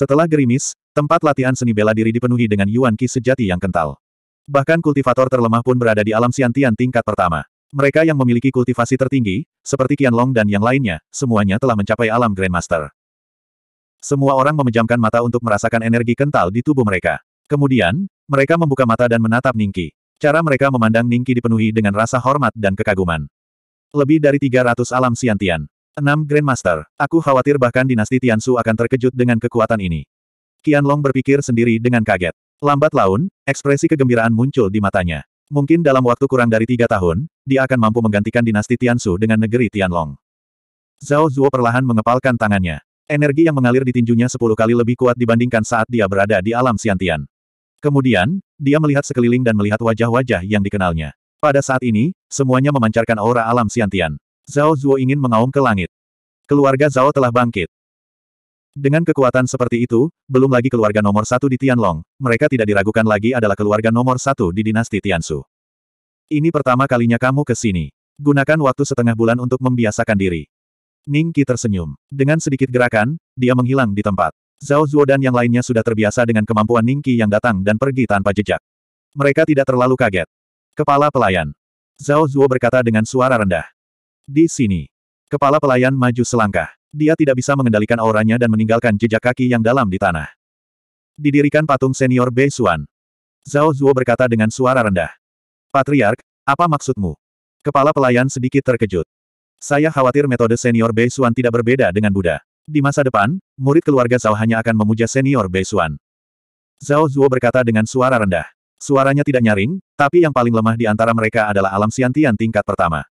Setelah gerimis, tempat latihan seni bela diri dipenuhi dengan Yuan Qi sejati yang kental. Bahkan kultivator terlemah pun berada di alam siantian tingkat pertama. Mereka yang memiliki kultivasi tertinggi, seperti Qianlong dan yang lainnya, semuanya telah mencapai alam Grandmaster. Semua orang memejamkan mata untuk merasakan energi kental di tubuh mereka. Kemudian, mereka membuka mata dan menatap Ningki. Cara mereka memandang Ningki dipenuhi dengan rasa hormat dan kekaguman. Lebih dari 300 alam siantian. 6 Grandmaster, aku khawatir bahkan dinasti Tiansu akan terkejut dengan kekuatan ini. Qianlong berpikir sendiri dengan kaget. Lambat laun, ekspresi kegembiraan muncul di matanya. Mungkin dalam waktu kurang dari tiga tahun, dia akan mampu menggantikan dinasti Tiansu dengan negeri Tianlong. Zhao Zuo perlahan mengepalkan tangannya. Energi yang mengalir di tinjunya sepuluh kali lebih kuat dibandingkan saat dia berada di alam Siantian. Kemudian, dia melihat sekeliling dan melihat wajah-wajah yang dikenalnya. Pada saat ini, semuanya memancarkan aura alam Siantian. Zhao Zuo ingin mengaum ke langit. Keluarga Zhao telah bangkit. Dengan kekuatan seperti itu, belum lagi keluarga nomor satu di Tianlong, mereka tidak diragukan lagi adalah keluarga nomor satu di dinasti Tiansu. Ini pertama kalinya kamu ke sini. Gunakan waktu setengah bulan untuk membiasakan diri. Ning Qi tersenyum. Dengan sedikit gerakan, dia menghilang di tempat. Zhao Zuo dan yang lainnya sudah terbiasa dengan kemampuan Ning Qi yang datang dan pergi tanpa jejak. Mereka tidak terlalu kaget. Kepala pelayan. Zhao Zuo berkata dengan suara rendah di sini. Kepala pelayan maju selangkah. Dia tidak bisa mengendalikan auranya dan meninggalkan jejak kaki yang dalam di tanah. Didirikan patung senior Bei Xuan. Zhao Zuo berkata dengan suara rendah. Patriark, apa maksudmu? Kepala pelayan sedikit terkejut. Saya khawatir metode senior Bei Xuan tidak berbeda dengan Buddha. Di masa depan, murid keluarga Zhao hanya akan memuja senior Bei Xuan. Zhao Zuo berkata dengan suara rendah. Suaranya tidak nyaring, tapi yang paling lemah di antara mereka adalah alam siantian tingkat pertama.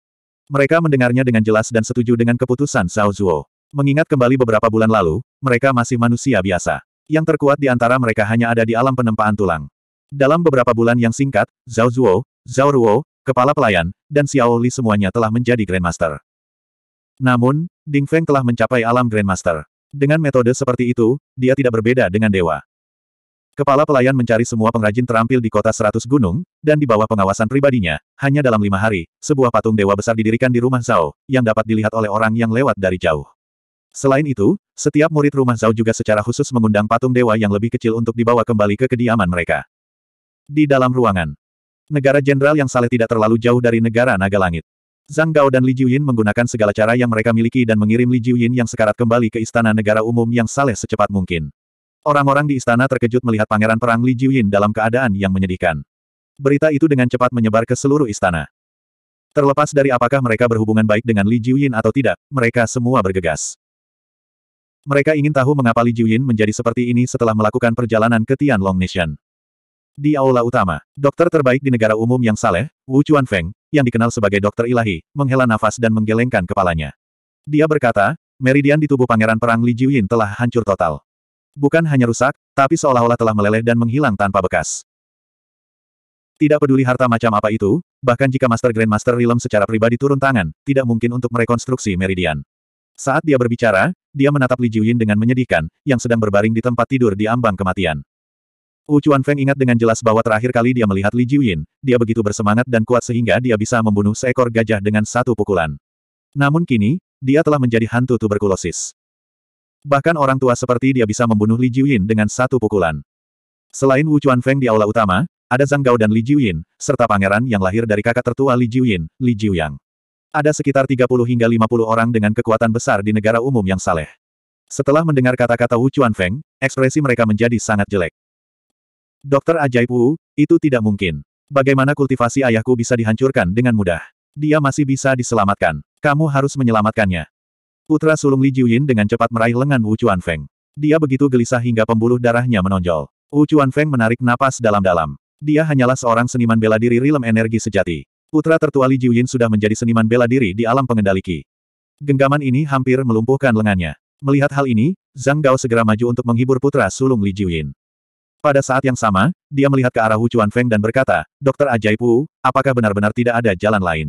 Mereka mendengarnya dengan jelas dan setuju dengan keputusan Zhao Zuo. Mengingat kembali beberapa bulan lalu, mereka masih manusia biasa. Yang terkuat di antara mereka hanya ada di alam penempaan tulang. Dalam beberapa bulan yang singkat, Zhao Zuo, Zhao Ruo, Kepala Pelayan, dan Xiao Li semuanya telah menjadi Grandmaster. Namun, Ding Feng telah mencapai alam Grandmaster. Dengan metode seperti itu, dia tidak berbeda dengan dewa. Kepala pelayan mencari semua pengrajin terampil di kota seratus gunung, dan di bawah pengawasan pribadinya, hanya dalam lima hari, sebuah patung dewa besar didirikan di rumah Zhao, yang dapat dilihat oleh orang yang lewat dari jauh. Selain itu, setiap murid rumah Zhao juga secara khusus mengundang patung dewa yang lebih kecil untuk dibawa kembali ke kediaman mereka. Di dalam ruangan, negara jenderal yang saleh tidak terlalu jauh dari negara naga langit. Zhang Gao dan Li Jiuyin menggunakan segala cara yang mereka miliki dan mengirim Li Jiuyin yang sekarat kembali ke istana negara umum yang saleh secepat mungkin. Orang-orang di istana terkejut melihat Pangeran Perang Li Jiuyin dalam keadaan yang menyedihkan. Berita itu dengan cepat menyebar ke seluruh istana. Terlepas dari apakah mereka berhubungan baik dengan Li Jiuyin atau tidak, mereka semua bergegas. Mereka ingin tahu mengapa Li Jiuyin menjadi seperti ini setelah melakukan perjalanan ke Tianlong Nation. Di aula utama, dokter terbaik di negara umum yang saleh, Wu Chuanfeng, yang dikenal sebagai dokter ilahi, menghela nafas dan menggelengkan kepalanya. Dia berkata, meridian di tubuh pangeran perang Li Jiuyin telah hancur total. Bukan hanya rusak, tapi seolah-olah telah meleleh dan menghilang tanpa bekas. Tidak peduli harta macam apa itu, bahkan jika Master Grandmaster Realm secara pribadi turun tangan, tidak mungkin untuk merekonstruksi Meridian. Saat dia berbicara, dia menatap Li Jiuyin dengan menyedihkan, yang sedang berbaring di tempat tidur di ambang kematian. Wu Chuan Feng ingat dengan jelas bahwa terakhir kali dia melihat Li Jiuyin, dia begitu bersemangat dan kuat sehingga dia bisa membunuh seekor gajah dengan satu pukulan. Namun kini, dia telah menjadi hantu tuberkulosis. Bahkan orang tua seperti dia bisa membunuh Li Jiuyin dengan satu pukulan. Selain Wu Chuan Feng di aula utama, ada Zhang Gao dan Li Jiuyin, serta pangeran yang lahir dari kakak tertua Li Jiuyin, Li Jiuyang. Ada sekitar 30 hingga 50 orang dengan kekuatan besar di negara umum yang saleh. Setelah mendengar kata-kata Wu Chuan Feng, ekspresi mereka menjadi sangat jelek. Dokter ajaib Wu, itu tidak mungkin. Bagaimana kultivasi ayahku bisa dihancurkan dengan mudah? Dia masih bisa diselamatkan. Kamu harus menyelamatkannya. Putra sulung Li Jiuyin dengan cepat meraih lengan Wu Chu'an Feng. Dia begitu gelisah hingga pembuluh darahnya menonjol. Wu Chu'an Feng menarik napas dalam-dalam. Dia hanyalah seorang seniman bela diri rilem energi sejati. Putra tertua Li Jiuyin sudah menjadi seniman bela diri di alam pengendali Qi. Genggaman ini hampir melumpuhkan lengannya. Melihat hal ini, Zhang Gao segera maju untuk menghibur putra sulung Li Jiuyin. Pada saat yang sama, dia melihat ke arah Wu Chu'an Feng dan berkata, Dokter Ajaib Wu, apakah benar-benar tidak ada jalan lain?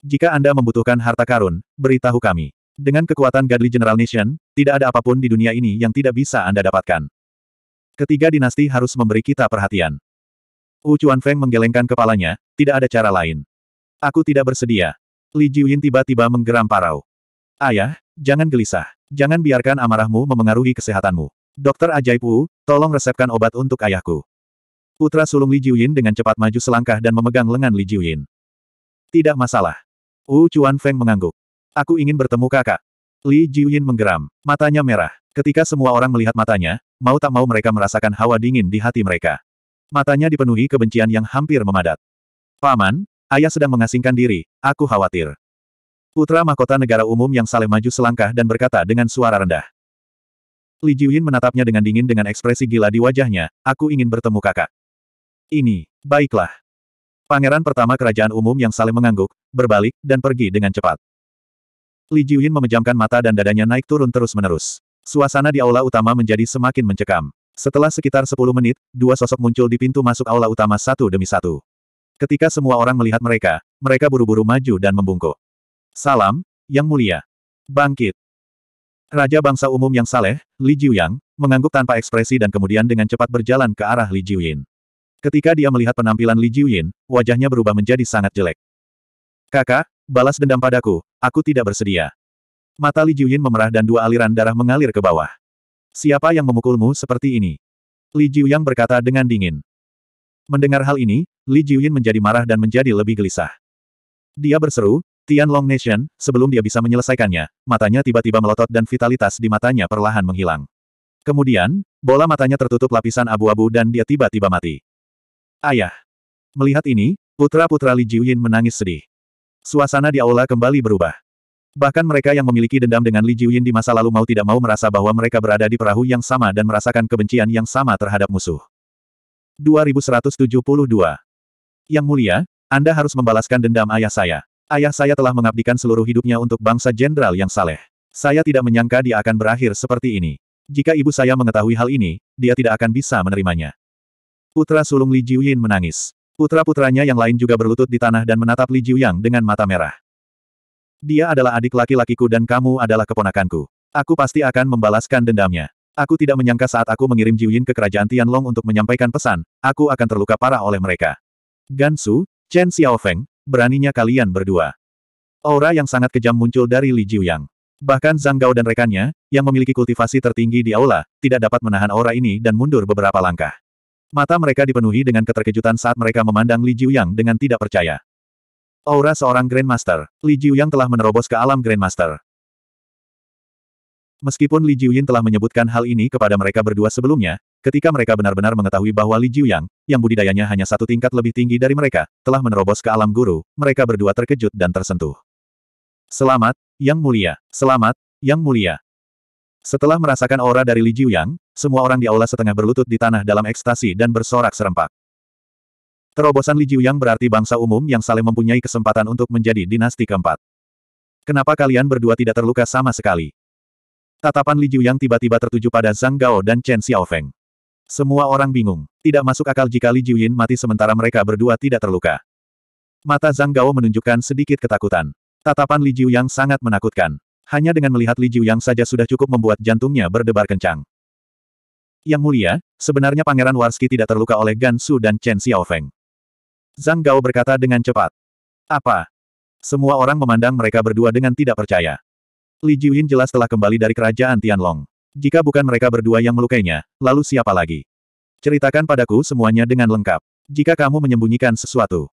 Jika Anda membutuhkan harta karun, beritahu kami. Dengan kekuatan Godly General Nation, tidak ada apapun di dunia ini yang tidak bisa Anda dapatkan. Ketiga dinasti harus memberi kita perhatian. Wu Feng menggelengkan kepalanya, tidak ada cara lain. Aku tidak bersedia. Li Jiuyin tiba-tiba menggeram parau. Ayah, jangan gelisah. Jangan biarkan amarahmu memengaruhi kesehatanmu. Dokter ajaib Wu, tolong resepkan obat untuk ayahku. Putra sulung Li Jiuyin dengan cepat maju selangkah dan memegang lengan Li Jiuyin. Tidak masalah. Wu Chuan Feng mengangguk. Aku ingin bertemu kakak. Li Jiuyin menggeram. Matanya merah. Ketika semua orang melihat matanya, mau tak mau mereka merasakan hawa dingin di hati mereka. Matanya dipenuhi kebencian yang hampir memadat. Paman, ayah sedang mengasingkan diri, aku khawatir. Putra mahkota negara umum yang saleh maju selangkah dan berkata dengan suara rendah. Li Jiuyin menatapnya dengan dingin dengan ekspresi gila di wajahnya, aku ingin bertemu kakak. Ini, baiklah. Pangeran pertama kerajaan umum yang saling mengangguk, berbalik, dan pergi dengan cepat. Li Jiuyin memejamkan mata dan dadanya naik turun terus-menerus. Suasana di aula utama menjadi semakin mencekam. Setelah sekitar 10 menit, dua sosok muncul di pintu masuk aula utama satu demi satu. Ketika semua orang melihat mereka, mereka buru-buru maju dan membungkuk. Salam, Yang Mulia. Bangkit. Raja bangsa umum yang saleh, Li Jiuyang, mengangguk tanpa ekspresi dan kemudian dengan cepat berjalan ke arah Li Jiuyin. Ketika dia melihat penampilan Li Jiuyin, wajahnya berubah menjadi sangat jelek. Kakak, Balas dendam padaku, aku tidak bersedia. Mata Li Jiuyin memerah dan dua aliran darah mengalir ke bawah. Siapa yang memukulmu seperti ini? Li Jiuyang berkata dengan dingin. Mendengar hal ini, Li Jiuyin menjadi marah dan menjadi lebih gelisah. Dia berseru, Tian Long Nation, sebelum dia bisa menyelesaikannya, matanya tiba-tiba melotot dan vitalitas di matanya perlahan menghilang. Kemudian, bola matanya tertutup lapisan abu-abu dan dia tiba-tiba mati. Ayah. Melihat ini, putra-putra Li Jiuyin menangis sedih. Suasana di aula kembali berubah. Bahkan mereka yang memiliki dendam dengan Li Jiuyin di masa lalu mau tidak mau merasa bahwa mereka berada di perahu yang sama dan merasakan kebencian yang sama terhadap musuh. 2172 Yang mulia, Anda harus membalaskan dendam ayah saya. Ayah saya telah mengabdikan seluruh hidupnya untuk bangsa jenderal yang saleh. Saya tidak menyangka dia akan berakhir seperti ini. Jika ibu saya mengetahui hal ini, dia tidak akan bisa menerimanya. Putra sulung Li Jiuyin menangis. Putra-putranya yang lain juga berlutut di tanah dan menatap Li Jiuyang dengan mata merah. Dia adalah adik laki-lakiku dan kamu adalah keponakanku. Aku pasti akan membalaskan dendamnya. Aku tidak menyangka saat aku mengirim Jiuyin ke kerajaan Tianlong untuk menyampaikan pesan, aku akan terluka parah oleh mereka. Gansu, Chen Xiaofeng, beraninya kalian berdua. Aura yang sangat kejam muncul dari Li Jiuyang. Bahkan Zhang Gao dan rekannya, yang memiliki kultivasi tertinggi di aula, tidak dapat menahan aura ini dan mundur beberapa langkah. Mata mereka dipenuhi dengan keterkejutan saat mereka memandang Li Jiuyang dengan tidak percaya. Aura seorang Grandmaster, Li Jiuyang telah menerobos ke alam Grandmaster. Meskipun Li Jiuyin telah menyebutkan hal ini kepada mereka berdua sebelumnya, ketika mereka benar-benar mengetahui bahwa Li Jiuyang, yang budidayanya hanya satu tingkat lebih tinggi dari mereka, telah menerobos ke alam guru, mereka berdua terkejut dan tersentuh. Selamat, Yang Mulia, selamat, Yang Mulia. Setelah merasakan aura dari Li Jiuyang, semua orang di aula setengah berlutut di tanah dalam ekstasi dan bersorak serempak. Terobosan Li Jiuyang berarti bangsa umum yang saling mempunyai kesempatan untuk menjadi dinasti keempat. Kenapa kalian berdua tidak terluka sama sekali? Tatapan Li Jiuyang tiba-tiba tertuju pada Zhang Gao dan Chen Xiaofeng. Semua orang bingung. Tidak masuk akal jika Li Jiuyin mati sementara mereka berdua tidak terluka. Mata Zhang Gao menunjukkan sedikit ketakutan. Tatapan Li Jiuyang sangat menakutkan. Hanya dengan melihat Li yang saja sudah cukup membuat jantungnya berdebar kencang. Yang mulia, sebenarnya Pangeran Warski tidak terluka oleh Gan Su dan Chen Xiaofeng. Zhang Gao berkata dengan cepat. Apa? Semua orang memandang mereka berdua dengan tidak percaya. Li Jiuyin jelas telah kembali dari kerajaan Tianlong. Jika bukan mereka berdua yang melukainya, lalu siapa lagi? Ceritakan padaku semuanya dengan lengkap. Jika kamu menyembunyikan sesuatu.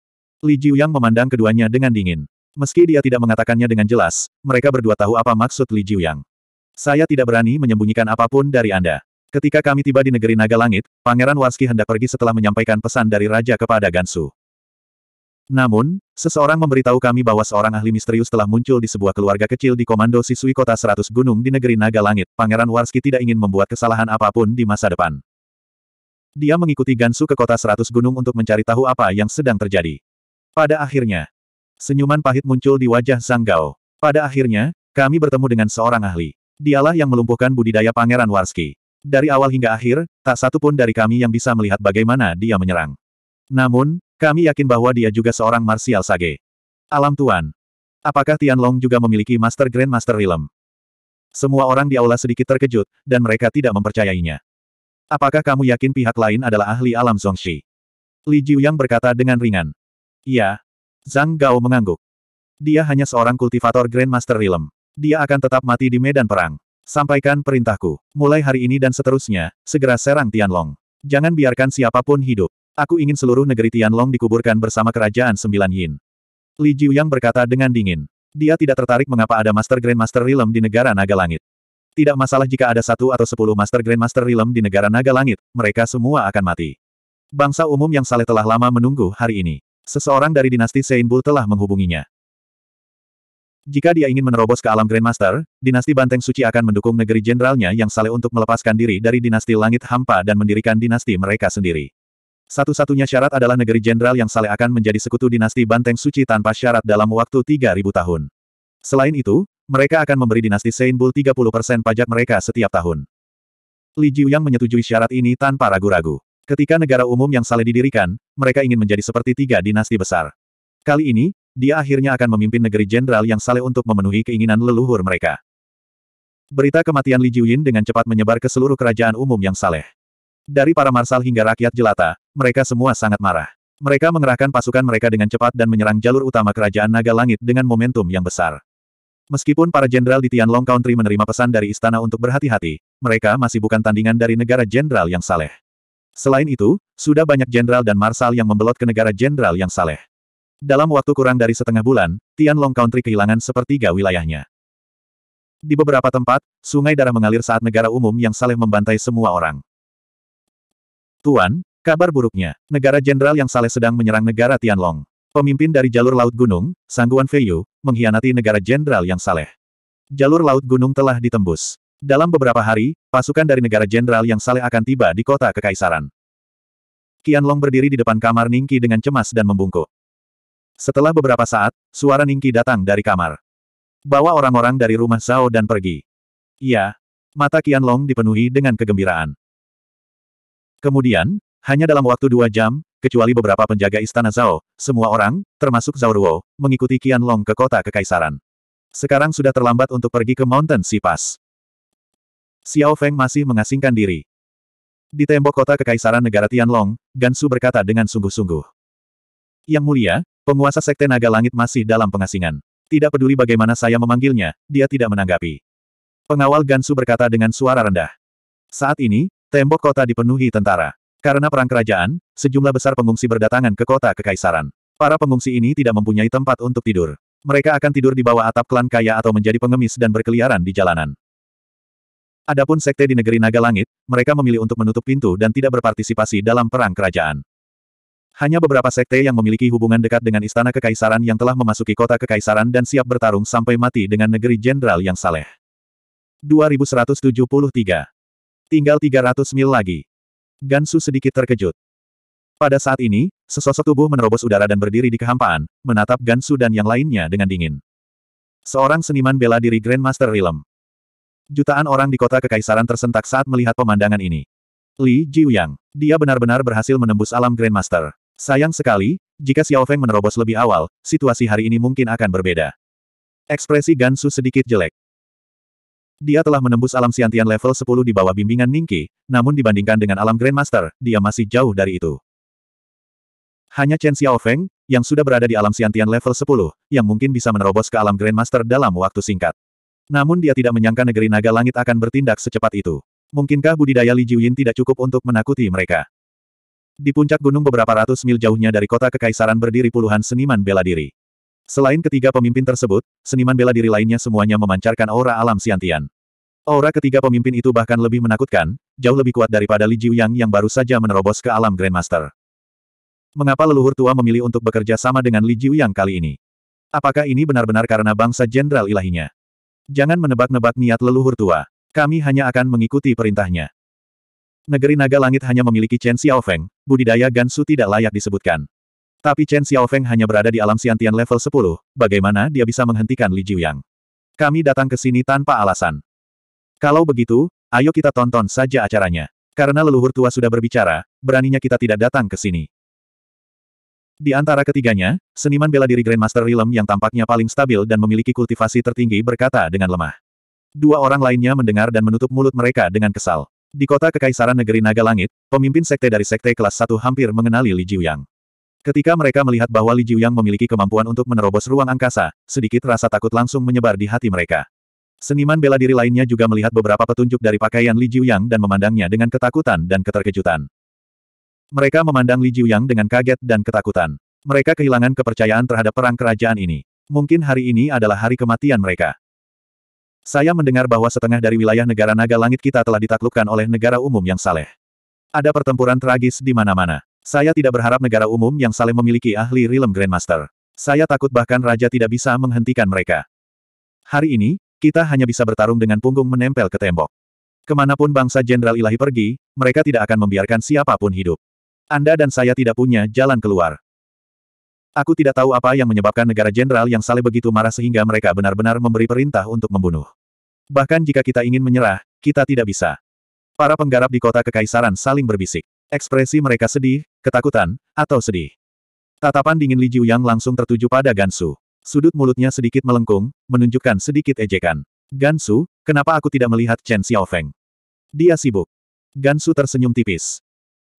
Li Jiuyang memandang keduanya dengan dingin. Meski dia tidak mengatakannya dengan jelas, mereka berdua tahu apa maksud Li Jiuyang. Saya tidak berani menyembunyikan apapun dari Anda. Ketika kami tiba di negeri Naga Langit, Pangeran Warski hendak pergi setelah menyampaikan pesan dari Raja kepada Gansu. Namun, seseorang memberitahu kami bahwa seorang ahli misterius telah muncul di sebuah keluarga kecil di Komando Siswi Kota Seratus Gunung di negeri Naga Langit. Pangeran Warski tidak ingin membuat kesalahan apapun di masa depan. Dia mengikuti Gansu ke Kota Seratus Gunung untuk mencari tahu apa yang sedang terjadi. Pada akhirnya, Senyuman pahit muncul di wajah Zhang Gao. Pada akhirnya, kami bertemu dengan seorang ahli. Dialah yang melumpuhkan budidaya Pangeran Warski. Dari awal hingga akhir, tak satu pun dari kami yang bisa melihat bagaimana dia menyerang. Namun, kami yakin bahwa dia juga seorang Martial Sage. Alam Tuan. Apakah Tianlong juga memiliki Master Grand Master Realm? Semua orang di aula sedikit terkejut, dan mereka tidak mempercayainya. Apakah kamu yakin pihak lain adalah ahli alam Zhongxi? Li Ju yang berkata dengan ringan. "Ya." Zhang Gao mengangguk. Dia hanya seorang kultivator Grandmaster Realm. Dia akan tetap mati di medan perang. Sampaikan perintahku. Mulai hari ini dan seterusnya, segera serang Tianlong. Jangan biarkan siapapun hidup. Aku ingin seluruh negeri Tianlong dikuburkan bersama kerajaan Sembilan Yin. Li Jiu yang berkata dengan dingin. Dia tidak tertarik mengapa ada Master Grandmaster Realm di negara Naga Langit. Tidak masalah jika ada satu atau sepuluh Master Grandmaster Realm di negara Naga Langit, mereka semua akan mati. Bangsa umum yang saleh telah lama menunggu hari ini. Seseorang dari dinasti Seinbul telah menghubunginya. Jika dia ingin menerobos ke alam Grandmaster, dinasti Banteng Suci akan mendukung negeri jenderalnya yang saleh untuk melepaskan diri dari dinasti Langit Hampa dan mendirikan dinasti mereka sendiri. Satu-satunya syarat adalah negeri jenderal yang saleh akan menjadi sekutu dinasti Banteng Suci tanpa syarat dalam waktu 3.000 tahun. Selain itu, mereka akan memberi dinasti Seinbul 30% pajak mereka setiap tahun. Li Jiuyang menyetujui syarat ini tanpa ragu-ragu. Ketika negara umum yang Saleh didirikan, mereka ingin menjadi seperti tiga dinasti besar. Kali ini, dia akhirnya akan memimpin negeri jenderal yang Saleh untuk memenuhi keinginan leluhur mereka. Berita kematian Li Jiuyin dengan cepat menyebar ke seluruh kerajaan umum yang Saleh. Dari para marsal hingga rakyat jelata, mereka semua sangat marah. Mereka mengerahkan pasukan mereka dengan cepat dan menyerang jalur utama kerajaan Naga Langit dengan momentum yang besar. Meskipun para jenderal di Tianlong Country menerima pesan dari istana untuk berhati-hati, mereka masih bukan tandingan dari negara jenderal yang saleh. Selain itu, sudah banyak jenderal dan marsal yang membelot ke negara jenderal yang saleh. Dalam waktu kurang dari setengah bulan, Tianlong Country kehilangan sepertiga wilayahnya. Di beberapa tempat, sungai darah mengalir saat negara umum yang saleh membantai semua orang. Tuan, kabar buruknya, negara jenderal yang saleh sedang menyerang negara Tianlong. Pemimpin dari jalur laut gunung, Sangguan Feiyu, mengkhianati negara jenderal yang saleh. Jalur laut gunung telah ditembus. Dalam beberapa hari, pasukan dari negara jenderal yang saleh akan tiba di kota kekaisaran. Qianlong berdiri di depan kamar Ningki dengan cemas dan membungkuk. Setelah beberapa saat, suara Ningki datang dari kamar. Bawa orang-orang dari rumah Zhao dan pergi. Iya. Mata Qianlong dipenuhi dengan kegembiraan. Kemudian, hanya dalam waktu dua jam, kecuali beberapa penjaga istana Zhao, semua orang, termasuk Zhao Ruo, mengikuti Qianlong ke kota kekaisaran. Sekarang sudah terlambat untuk pergi ke Mountain Sea Pass. Xiao Feng masih mengasingkan diri. Di tembok kota Kekaisaran Negara Tianlong, Gansu berkata dengan sungguh-sungguh. Yang mulia, penguasa Sekte Naga Langit masih dalam pengasingan. Tidak peduli bagaimana saya memanggilnya, dia tidak menanggapi. Pengawal Gansu berkata dengan suara rendah. Saat ini, tembok kota dipenuhi tentara. Karena perang kerajaan, sejumlah besar pengungsi berdatangan ke kota Kekaisaran. Para pengungsi ini tidak mempunyai tempat untuk tidur. Mereka akan tidur di bawah atap klan kaya atau menjadi pengemis dan berkeliaran di jalanan. Adapun sekte di negeri Naga Langit, mereka memilih untuk menutup pintu dan tidak berpartisipasi dalam perang kerajaan. Hanya beberapa sekte yang memiliki hubungan dekat dengan istana kekaisaran yang telah memasuki kota kekaisaran dan siap bertarung sampai mati dengan negeri jenderal yang saleh. 2173. Tinggal 300 mil lagi. Gansu sedikit terkejut. Pada saat ini, sesosok tubuh menerobos udara dan berdiri di kehampaan, menatap Gansu dan yang lainnya dengan dingin. Seorang seniman bela diri Grandmaster Rilem. Jutaan orang di kota kekaisaran tersentak saat melihat pemandangan ini. Li Jiuyang. Dia benar-benar berhasil menembus alam Grandmaster. Sayang sekali, jika Xiao Feng menerobos lebih awal, situasi hari ini mungkin akan berbeda. Ekspresi Gansu sedikit jelek. Dia telah menembus alam siantian level 10 di bawah bimbingan Ningki, namun dibandingkan dengan alam Grandmaster, dia masih jauh dari itu. Hanya Chen Xiao Feng yang sudah berada di alam siantian level 10, yang mungkin bisa menerobos ke alam Grandmaster dalam waktu singkat. Namun dia tidak menyangka negeri naga langit akan bertindak secepat itu. Mungkinkah budidaya Li Jiuyin tidak cukup untuk menakuti mereka? Di puncak gunung beberapa ratus mil jauhnya dari kota kekaisaran berdiri puluhan seniman bela diri. Selain ketiga pemimpin tersebut, seniman bela diri lainnya semuanya memancarkan aura alam siantian. Aura ketiga pemimpin itu bahkan lebih menakutkan, jauh lebih kuat daripada Li Jiuyang yang baru saja menerobos ke alam Grandmaster. Mengapa leluhur tua memilih untuk bekerja sama dengan Li Jiuyang kali ini? Apakah ini benar-benar karena bangsa jenderal ilahinya? Jangan menebak-nebak niat leluhur tua. Kami hanya akan mengikuti perintahnya. Negeri naga langit hanya memiliki Chen Xiaofeng, budidaya Gansu tidak layak disebutkan. Tapi Chen Xiaofeng hanya berada di alam siantian level 10, bagaimana dia bisa menghentikan Li Jiuyang? Kami datang ke sini tanpa alasan. Kalau begitu, ayo kita tonton saja acaranya. Karena leluhur tua sudah berbicara, beraninya kita tidak datang ke sini. Di antara ketiganya, seniman bela diri Grandmaster Rilem yang tampaknya paling stabil dan memiliki kultivasi tertinggi berkata dengan lemah. Dua orang lainnya mendengar dan menutup mulut mereka dengan kesal. Di kota Kekaisaran Negeri Naga Langit, pemimpin sekte dari sekte kelas 1 hampir mengenali Li Jiuyang. Ketika mereka melihat bahwa Li Jiuyang memiliki kemampuan untuk menerobos ruang angkasa, sedikit rasa takut langsung menyebar di hati mereka. Seniman bela diri lainnya juga melihat beberapa petunjuk dari pakaian Li Jiuyang dan memandangnya dengan ketakutan dan keterkejutan. Mereka memandang Li Jiuyang dengan kaget dan ketakutan. Mereka kehilangan kepercayaan terhadap perang kerajaan ini. Mungkin hari ini adalah hari kematian mereka. Saya mendengar bahwa setengah dari wilayah negara naga langit kita telah ditaklukkan oleh negara umum yang saleh. Ada pertempuran tragis di mana-mana. Saya tidak berharap negara umum yang saleh memiliki ahli Realm Grandmaster. Saya takut bahkan raja tidak bisa menghentikan mereka. Hari ini, kita hanya bisa bertarung dengan punggung menempel ke tembok. Kemanapun bangsa Jenderal Ilahi pergi, mereka tidak akan membiarkan siapapun hidup. Anda dan saya tidak punya jalan keluar. Aku tidak tahu apa yang menyebabkan negara jenderal yang saleh begitu marah sehingga mereka benar-benar memberi perintah untuk membunuh. Bahkan jika kita ingin menyerah, kita tidak bisa. Para penggarap di kota kekaisaran saling berbisik. Ekspresi mereka sedih, ketakutan, atau sedih. Tatapan dingin Li Jiuyang langsung tertuju pada Gansu. Sudut mulutnya sedikit melengkung, menunjukkan sedikit ejekan. Gansu, kenapa aku tidak melihat Chen Xiaofeng? Dia sibuk. Gansu tersenyum tipis.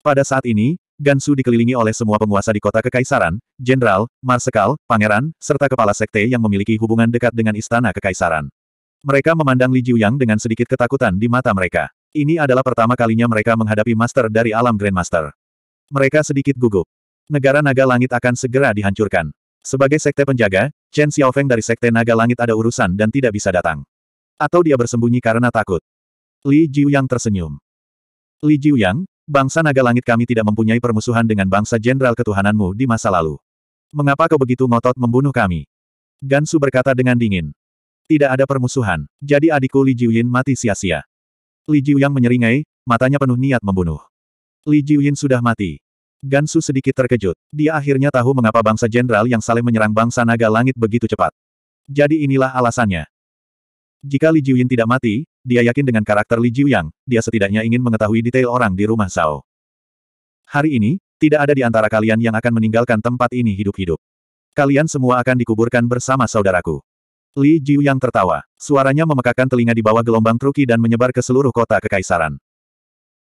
Pada saat ini, Gansu dikelilingi oleh semua penguasa di kota kekaisaran, jenderal, marsekal, pangeran, serta kepala sekte yang memiliki hubungan dekat dengan istana kekaisaran. Mereka memandang Li Jiuyang dengan sedikit ketakutan di mata mereka. Ini adalah pertama kalinya mereka menghadapi master dari alam Grandmaster. Mereka sedikit gugup. Negara naga langit akan segera dihancurkan. Sebagai sekte penjaga, Chen Xiaofeng dari sekte naga langit ada urusan dan tidak bisa datang. Atau dia bersembunyi karena takut. Li Jiuyang tersenyum. Li Jiuyang, Bangsa naga langit kami tidak mempunyai permusuhan dengan bangsa jenderal ketuhananmu di masa lalu. Mengapa kau begitu ngotot membunuh kami? Gansu berkata dengan dingin. Tidak ada permusuhan, jadi adikku Li Jiuyin mati sia-sia. Li Jiuyang menyeringai, matanya penuh niat membunuh. Li Jiuyin sudah mati. Gansu sedikit terkejut. Dia akhirnya tahu mengapa bangsa jenderal yang saling menyerang bangsa naga langit begitu cepat. Jadi inilah alasannya. Jika Li Jiuyin tidak mati, dia yakin dengan karakter Li Jiuyang, dia setidaknya ingin mengetahui detail orang di rumah Zhao. Hari ini, tidak ada di antara kalian yang akan meninggalkan tempat ini hidup-hidup. Kalian semua akan dikuburkan bersama saudaraku. Li Jiuyang tertawa. Suaranya memekakan telinga di bawah gelombang truki dan menyebar ke seluruh kota kekaisaran.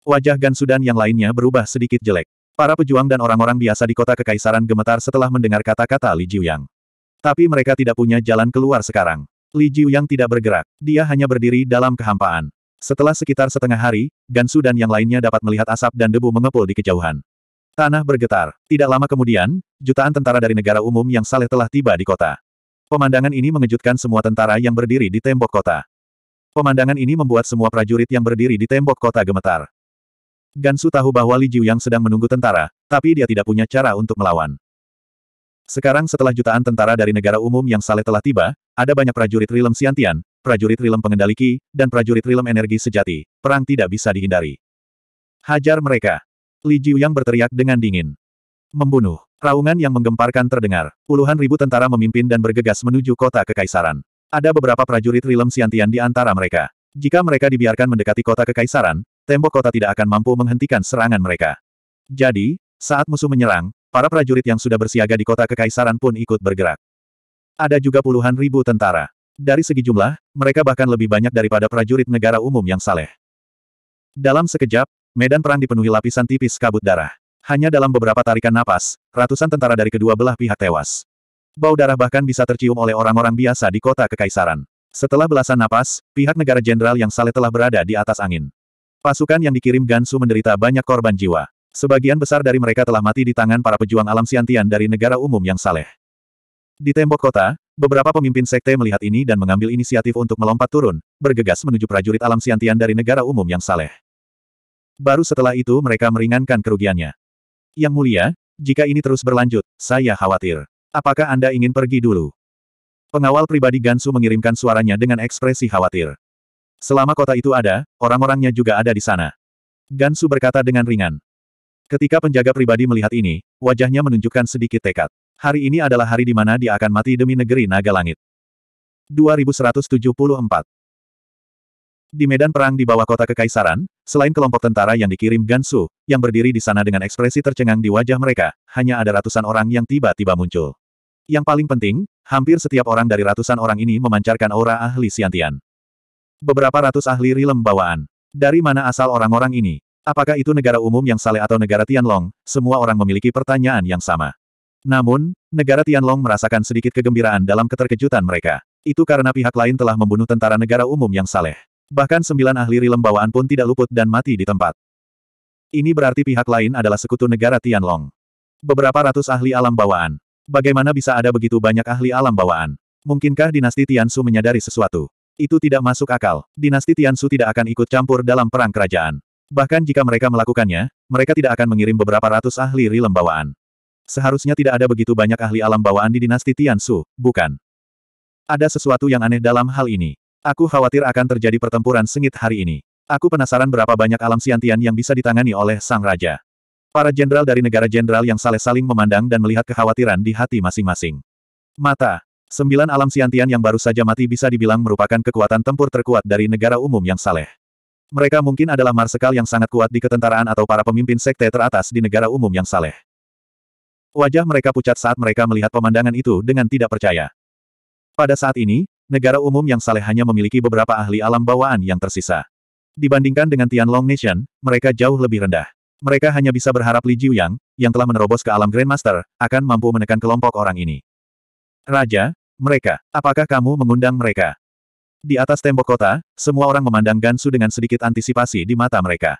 Wajah Gan Sudan yang lainnya berubah sedikit jelek. Para pejuang dan orang-orang biasa di kota kekaisaran gemetar setelah mendengar kata-kata Li Jiuyang. Tapi mereka tidak punya jalan keluar sekarang. Li Jiu yang tidak bergerak, dia hanya berdiri dalam kehampaan. Setelah sekitar setengah hari, Gansu dan yang lainnya dapat melihat asap dan debu mengepul di kejauhan. Tanah bergetar. Tidak lama kemudian, jutaan tentara dari negara umum yang saleh telah tiba di kota. Pemandangan ini mengejutkan semua tentara yang berdiri di tembok kota. Pemandangan ini membuat semua prajurit yang berdiri di tembok kota gemetar. Gansu tahu bahwa Li Jiu yang sedang menunggu tentara, tapi dia tidak punya cara untuk melawan. Sekarang setelah jutaan tentara dari negara umum yang saleh telah tiba, ada banyak prajurit Rilem Siantian, prajurit Rilem pengendali Ki, dan prajurit Rilem energi sejati. Perang tidak bisa dihindari. Hajar mereka. Li Jiu yang berteriak dengan dingin. Membunuh. Raungan yang menggemparkan terdengar. Puluhan ribu tentara memimpin dan bergegas menuju kota kekaisaran. Ada beberapa prajurit Rilem Siantian di antara mereka. Jika mereka dibiarkan mendekati kota kekaisaran, tembok kota tidak akan mampu menghentikan serangan mereka. Jadi, saat musuh menyerang, Para prajurit yang sudah bersiaga di kota kekaisaran pun ikut bergerak. Ada juga puluhan ribu tentara. Dari segi jumlah, mereka bahkan lebih banyak daripada prajurit negara umum yang saleh. Dalam sekejap, medan perang dipenuhi lapisan tipis kabut darah. Hanya dalam beberapa tarikan napas, ratusan tentara dari kedua belah pihak tewas. Bau darah bahkan bisa tercium oleh orang-orang biasa di kota kekaisaran. Setelah belasan napas, pihak negara jenderal yang saleh telah berada di atas angin. Pasukan yang dikirim Gansu menderita banyak korban jiwa. Sebagian besar dari mereka telah mati di tangan para pejuang alam siantian dari negara umum yang saleh. Di tembok kota, beberapa pemimpin sekte melihat ini dan mengambil inisiatif untuk melompat turun, bergegas menuju prajurit alam siantian dari negara umum yang saleh. Baru setelah itu mereka meringankan kerugiannya. Yang mulia, jika ini terus berlanjut, saya khawatir. Apakah Anda ingin pergi dulu? Pengawal pribadi Gansu mengirimkan suaranya dengan ekspresi khawatir. Selama kota itu ada, orang-orangnya juga ada di sana. Gansu berkata dengan ringan. Ketika penjaga pribadi melihat ini, wajahnya menunjukkan sedikit tekad. Hari ini adalah hari di mana dia akan mati demi negeri naga langit. 2174 Di medan perang di bawah kota kekaisaran, selain kelompok tentara yang dikirim Gansu, yang berdiri di sana dengan ekspresi tercengang di wajah mereka, hanya ada ratusan orang yang tiba-tiba muncul. Yang paling penting, hampir setiap orang dari ratusan orang ini memancarkan aura ahli siantian. Beberapa ratus ahli rilem bawaan. Dari mana asal orang-orang ini? Apakah itu negara umum yang saleh atau negara Tianlong, semua orang memiliki pertanyaan yang sama. Namun, negara Tianlong merasakan sedikit kegembiraan dalam keterkejutan mereka. Itu karena pihak lain telah membunuh tentara negara umum yang saleh. Bahkan sembilan ahli rilem bawaan pun tidak luput dan mati di tempat. Ini berarti pihak lain adalah sekutu negara Tianlong. Beberapa ratus ahli alam bawaan. Bagaimana bisa ada begitu banyak ahli alam bawaan? Mungkinkah dinasti Tiansu menyadari sesuatu? Itu tidak masuk akal. Dinasti Tiansu tidak akan ikut campur dalam perang kerajaan. Bahkan jika mereka melakukannya, mereka tidak akan mengirim beberapa ratus ahli rilem bawaan. Seharusnya tidak ada begitu banyak ahli alam bawaan di dinasti Tian Su, bukan? Ada sesuatu yang aneh dalam hal ini. Aku khawatir akan terjadi pertempuran sengit hari ini. Aku penasaran berapa banyak alam siantian yang bisa ditangani oleh sang raja. Para jenderal dari negara jenderal yang saleh saling memandang dan melihat kekhawatiran di hati masing-masing. Mata. Sembilan alam siantian yang baru saja mati bisa dibilang merupakan kekuatan tempur terkuat dari negara umum yang saleh. Mereka mungkin adalah marsekal yang sangat kuat di ketentaraan atau para pemimpin sekte teratas di negara umum yang saleh. Wajah mereka pucat saat mereka melihat pemandangan itu dengan tidak percaya. Pada saat ini, negara umum yang saleh hanya memiliki beberapa ahli alam bawaan yang tersisa. Dibandingkan dengan Tianlong Nation, mereka jauh lebih rendah. Mereka hanya bisa berharap Li Jiuyang, yang telah menerobos ke alam Grandmaster, akan mampu menekan kelompok orang ini. Raja, mereka, apakah kamu mengundang mereka? Di atas tembok kota, semua orang memandang Gansu dengan sedikit antisipasi di mata mereka.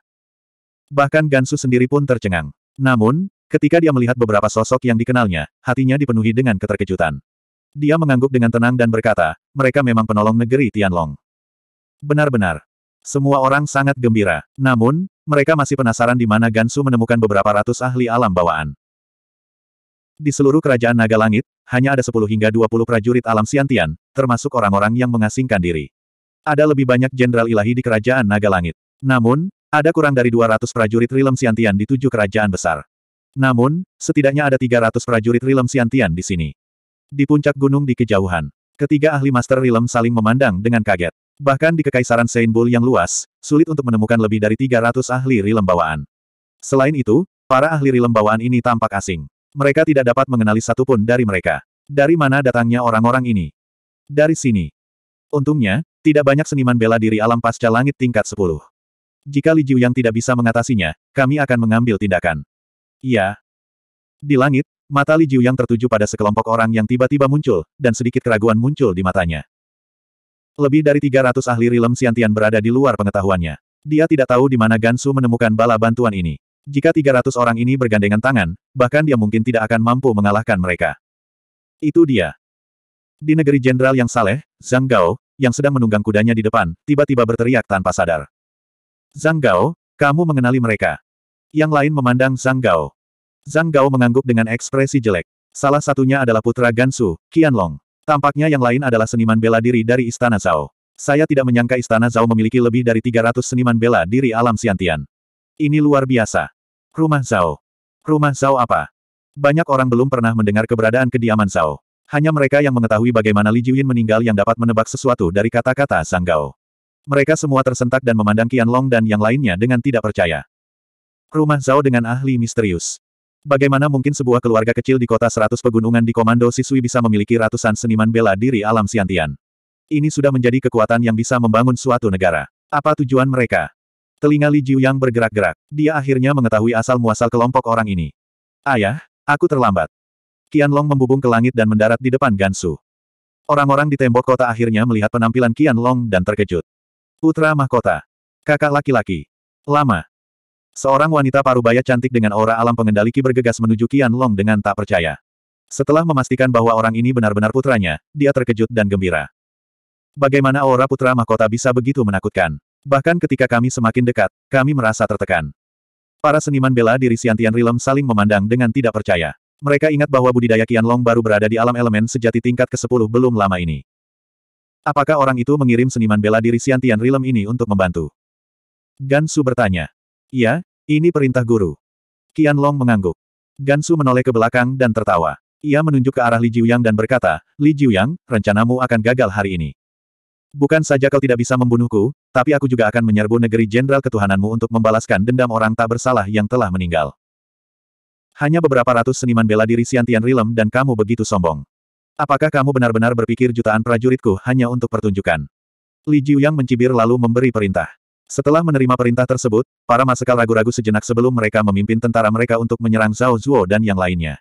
Bahkan Gansu sendiri pun tercengang. Namun, ketika dia melihat beberapa sosok yang dikenalnya, hatinya dipenuhi dengan keterkejutan. Dia mengangguk dengan tenang dan berkata, mereka memang penolong negeri Tianlong. Benar-benar. Semua orang sangat gembira. Namun, mereka masih penasaran di mana Gansu menemukan beberapa ratus ahli alam bawaan. Di seluruh kerajaan naga langit, hanya ada 10 hingga 20 prajurit alam siantian, termasuk orang-orang yang mengasingkan diri. Ada lebih banyak jenderal ilahi di kerajaan naga langit. Namun, ada kurang dari 200 prajurit Rilem Siantian di tujuh kerajaan besar. Namun, setidaknya ada 300 prajurit Rilem Siantian di sini. Di puncak gunung di kejauhan, ketiga ahli Master Rilem saling memandang dengan kaget. Bahkan di Kekaisaran Seinbul yang luas, sulit untuk menemukan lebih dari 300 ahli Rilem bawaan. Selain itu, para ahli Rilem bawaan ini tampak asing. Mereka tidak dapat mengenali satupun dari mereka. Dari mana datangnya orang-orang ini? Dari sini. Untungnya, tidak banyak seniman bela diri alam pasca langit tingkat 10. Jika Li Jiu yang tidak bisa mengatasinya, kami akan mengambil tindakan. Iya. Di langit, mata Li Jiu yang tertuju pada sekelompok orang yang tiba-tiba muncul, dan sedikit keraguan muncul di matanya. Lebih dari 300 ahli rilem siantian berada di luar pengetahuannya. Dia tidak tahu di mana Gansu menemukan bala bantuan ini. Jika 300 orang ini bergandengan tangan, bahkan dia mungkin tidak akan mampu mengalahkan mereka. Itu dia. Di negeri jenderal yang saleh, Zhang Gao, yang sedang menunggang kudanya di depan, tiba-tiba berteriak tanpa sadar. Zhang Gao, kamu mengenali mereka. Yang lain memandang Zhang Gao. Zhang Gao mengangguk dengan ekspresi jelek. Salah satunya adalah putra Gansu, Qianlong. Tampaknya yang lain adalah seniman bela diri dari Istana Zhao. Saya tidak menyangka Istana Zhao memiliki lebih dari 300 seniman bela diri alam siantian. Ini luar biasa. Rumah Zhao. Rumah Zhao apa? Banyak orang belum pernah mendengar keberadaan kediaman Zhao. Hanya mereka yang mengetahui bagaimana Li Jiuyin meninggal yang dapat menebak sesuatu dari kata-kata Sang Gao. Mereka semua tersentak dan memandang Qian Long dan yang lainnya dengan tidak percaya. Rumah Zhao dengan ahli misterius. Bagaimana mungkin sebuah keluarga kecil di kota seratus pegunungan di Komando Sisui bisa memiliki ratusan seniman bela diri alam siantian? Ini sudah menjadi kekuatan yang bisa membangun suatu negara. Apa tujuan mereka? Telinga Li Jiu yang bergerak-gerak. Dia akhirnya mengetahui asal-muasal kelompok orang ini. Ayah, aku terlambat. Long membubung ke langit dan mendarat di depan Gansu. Orang-orang di tembok kota akhirnya melihat penampilan Long dan terkejut. Putra mahkota. Kakak laki-laki. Lama. Seorang wanita parubaya cantik dengan aura alam pengendali Ki bergegas menuju Long dengan tak percaya. Setelah memastikan bahwa orang ini benar-benar putranya, dia terkejut dan gembira. Bagaimana aura putra mahkota bisa begitu menakutkan? Bahkan ketika kami semakin dekat, kami merasa tertekan. Para seniman bela diri Siantian Rilem saling memandang dengan tidak percaya. Mereka ingat bahwa budidaya Qianlong baru berada di alam elemen sejati tingkat ke-10 belum lama ini. Apakah orang itu mengirim seniman bela diri Siantian Rilem ini untuk membantu? Gansu bertanya. Iya, ini perintah guru. Qianlong mengangguk. Gansu menoleh ke belakang dan tertawa. Ia menunjuk ke arah Li Jiuyang dan berkata, Li Jiuyang, rencanamu akan gagal hari ini. Bukan saja kau tidak bisa membunuhku, tapi aku juga akan menyerbu negeri jenderal ketuhananmu untuk membalaskan dendam orang tak bersalah yang telah meninggal. Hanya beberapa ratus seniman bela diri Siantian Rilem dan kamu begitu sombong. Apakah kamu benar-benar berpikir jutaan prajuritku hanya untuk pertunjukan? Li Jiuyang mencibir lalu memberi perintah. Setelah menerima perintah tersebut, para masekal ragu-ragu sejenak sebelum mereka memimpin tentara mereka untuk menyerang Zhao Zuo dan yang lainnya.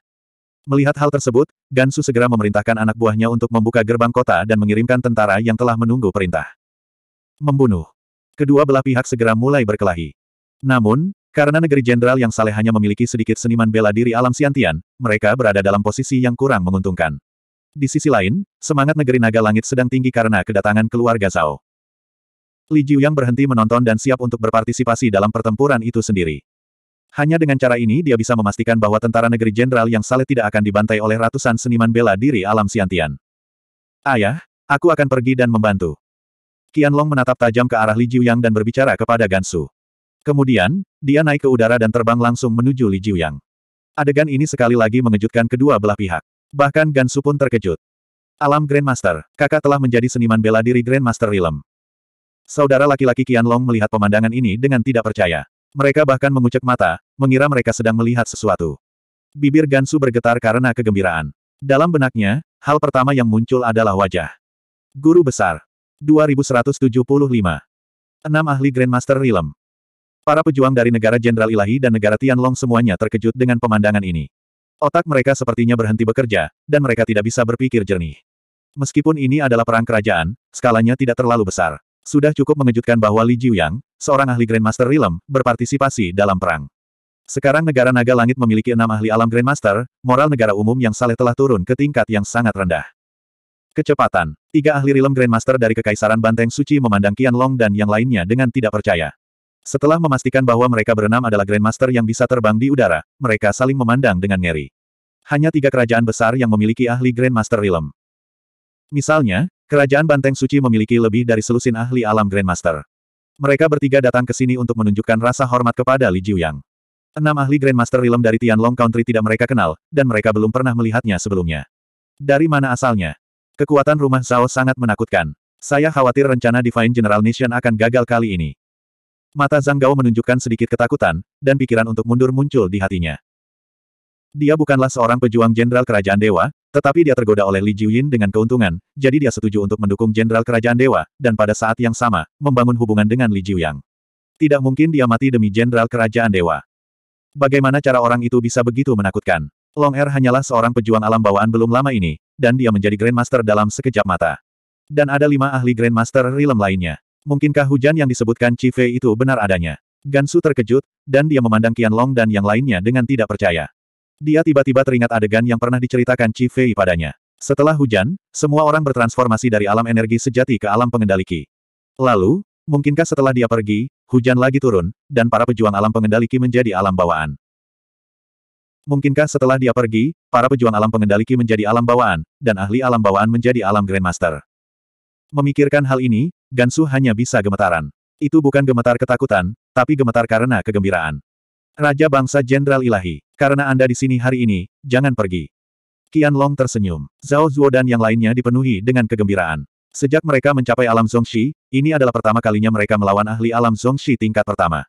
Melihat hal tersebut, Gansu segera memerintahkan anak buahnya untuk membuka gerbang kota dan mengirimkan tentara yang telah menunggu perintah. Membunuh. Kedua belah pihak segera mulai berkelahi. Namun, karena negeri jenderal yang saleh hanya memiliki sedikit seniman bela diri alam siantian, mereka berada dalam posisi yang kurang menguntungkan. Di sisi lain, semangat negeri naga langit sedang tinggi karena kedatangan keluarga Zhao. Li Jiuyang berhenti menonton dan siap untuk berpartisipasi dalam pertempuran itu sendiri. Hanya dengan cara ini dia bisa memastikan bahwa tentara negeri jenderal yang saleh tidak akan dibantai oleh ratusan seniman bela diri alam siantian. Ayah, aku akan pergi dan membantu. Qianlong menatap tajam ke arah Li Jiuyang dan berbicara kepada Gansu. Kemudian, dia naik ke udara dan terbang langsung menuju Li Jiuyang. Adegan ini sekali lagi mengejutkan kedua belah pihak. Bahkan Gansu pun terkejut. Alam Grandmaster, kakak telah menjadi seniman bela diri Grandmaster Rilem. Saudara laki-laki Qianlong melihat pemandangan ini dengan tidak percaya. Mereka bahkan mengucek mata, mengira mereka sedang melihat sesuatu. Bibir Gansu bergetar karena kegembiraan. Dalam benaknya, hal pertama yang muncul adalah wajah. Guru Besar. 2175. Enam ahli Grandmaster Rilem. Para pejuang dari negara Jenderal Ilahi dan negara Tianlong semuanya terkejut dengan pemandangan ini. Otak mereka sepertinya berhenti bekerja, dan mereka tidak bisa berpikir jernih. Meskipun ini adalah perang kerajaan, skalanya tidak terlalu besar. Sudah cukup mengejutkan bahwa Li Jiuyang, seorang ahli Grandmaster Realm, berpartisipasi dalam perang. Sekarang negara naga langit memiliki enam ahli alam Grandmaster, moral negara umum yang saleh telah turun ke tingkat yang sangat rendah. Kecepatan. Tiga ahli Realm Grandmaster dari Kekaisaran Banteng Suci memandang Qianlong dan yang lainnya dengan tidak percaya. Setelah memastikan bahwa mereka berenam adalah Grandmaster yang bisa terbang di udara, mereka saling memandang dengan ngeri. Hanya tiga kerajaan besar yang memiliki ahli Grandmaster Realm. Misalnya, Kerajaan Banteng Suci memiliki lebih dari selusin ahli alam Grandmaster. Mereka bertiga datang ke sini untuk menunjukkan rasa hormat kepada Li Jiuyang. Enam ahli Grandmaster Rilem dari Tianlong Country tidak mereka kenal, dan mereka belum pernah melihatnya sebelumnya. Dari mana asalnya? Kekuatan rumah Zhao sangat menakutkan. Saya khawatir rencana Divine General Nation akan gagal kali ini. Mata Zhang Gao menunjukkan sedikit ketakutan, dan pikiran untuk mundur muncul di hatinya. Dia bukanlah seorang pejuang jenderal kerajaan dewa, tetapi dia tergoda oleh Li Jiuyin dengan keuntungan, jadi dia setuju untuk mendukung Jenderal Kerajaan Dewa, dan pada saat yang sama, membangun hubungan dengan Li Jiuyang. Tidak mungkin dia mati demi Jenderal Kerajaan Dewa. Bagaimana cara orang itu bisa begitu menakutkan? Long Er hanyalah seorang pejuang alam bawaan belum lama ini, dan dia menjadi Grandmaster dalam sekejap mata. Dan ada lima ahli Grandmaster Rilem lainnya. Mungkinkah hujan yang disebutkan Chive itu benar adanya? Gansu terkejut, dan dia memandang Long dan yang lainnya dengan tidak percaya. Dia tiba-tiba teringat adegan yang pernah diceritakan Chi Fei padanya. Setelah hujan, semua orang bertransformasi dari alam energi sejati ke alam pengendali Ki. Lalu, mungkinkah setelah dia pergi, hujan lagi turun, dan para pejuang alam pengendali Ki menjadi alam bawaan? Mungkinkah setelah dia pergi, para pejuang alam pengendali Ki menjadi alam bawaan, dan ahli alam bawaan menjadi alam Grandmaster? Memikirkan hal ini, Gansu hanya bisa gemetaran. Itu bukan gemetar ketakutan, tapi gemetar karena kegembiraan. Raja Bangsa Jenderal Ilahi, karena Anda di sini hari ini, jangan pergi. Qian Long tersenyum. Zhao Zuo dan yang lainnya dipenuhi dengan kegembiraan. Sejak mereka mencapai alam Zhongxi, ini adalah pertama kalinya mereka melawan ahli alam Zhongxi tingkat pertama.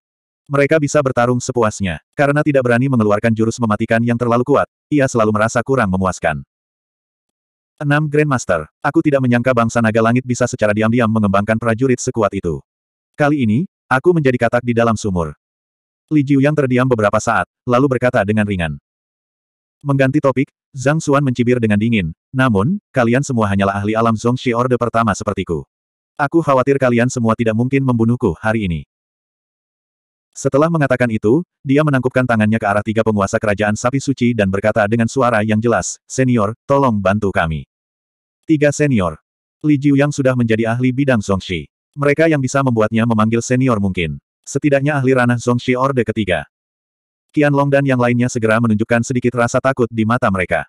Mereka bisa bertarung sepuasnya. Karena tidak berani mengeluarkan jurus mematikan yang terlalu kuat, ia selalu merasa kurang memuaskan. 6 Grandmaster, aku tidak menyangka bangsa naga langit bisa secara diam-diam mengembangkan prajurit sekuat itu. Kali ini, aku menjadi katak di dalam sumur. Li Jiu yang terdiam beberapa saat, lalu berkata dengan ringan. Mengganti topik, Zhang Xuan mencibir dengan dingin, namun, kalian semua hanyalah ahli alam Shi Orde pertama sepertiku. Aku khawatir kalian semua tidak mungkin membunuhku hari ini. Setelah mengatakan itu, dia menangkupkan tangannya ke arah tiga penguasa kerajaan sapi suci dan berkata dengan suara yang jelas, Senior, tolong bantu kami. Tiga senior. Li Jiu yang sudah menjadi ahli bidang Shi, Mereka yang bisa membuatnya memanggil senior mungkin. Setidaknya ahli ranah Zongxi Orde ketiga. Qianlong dan yang lainnya segera menunjukkan sedikit rasa takut di mata mereka.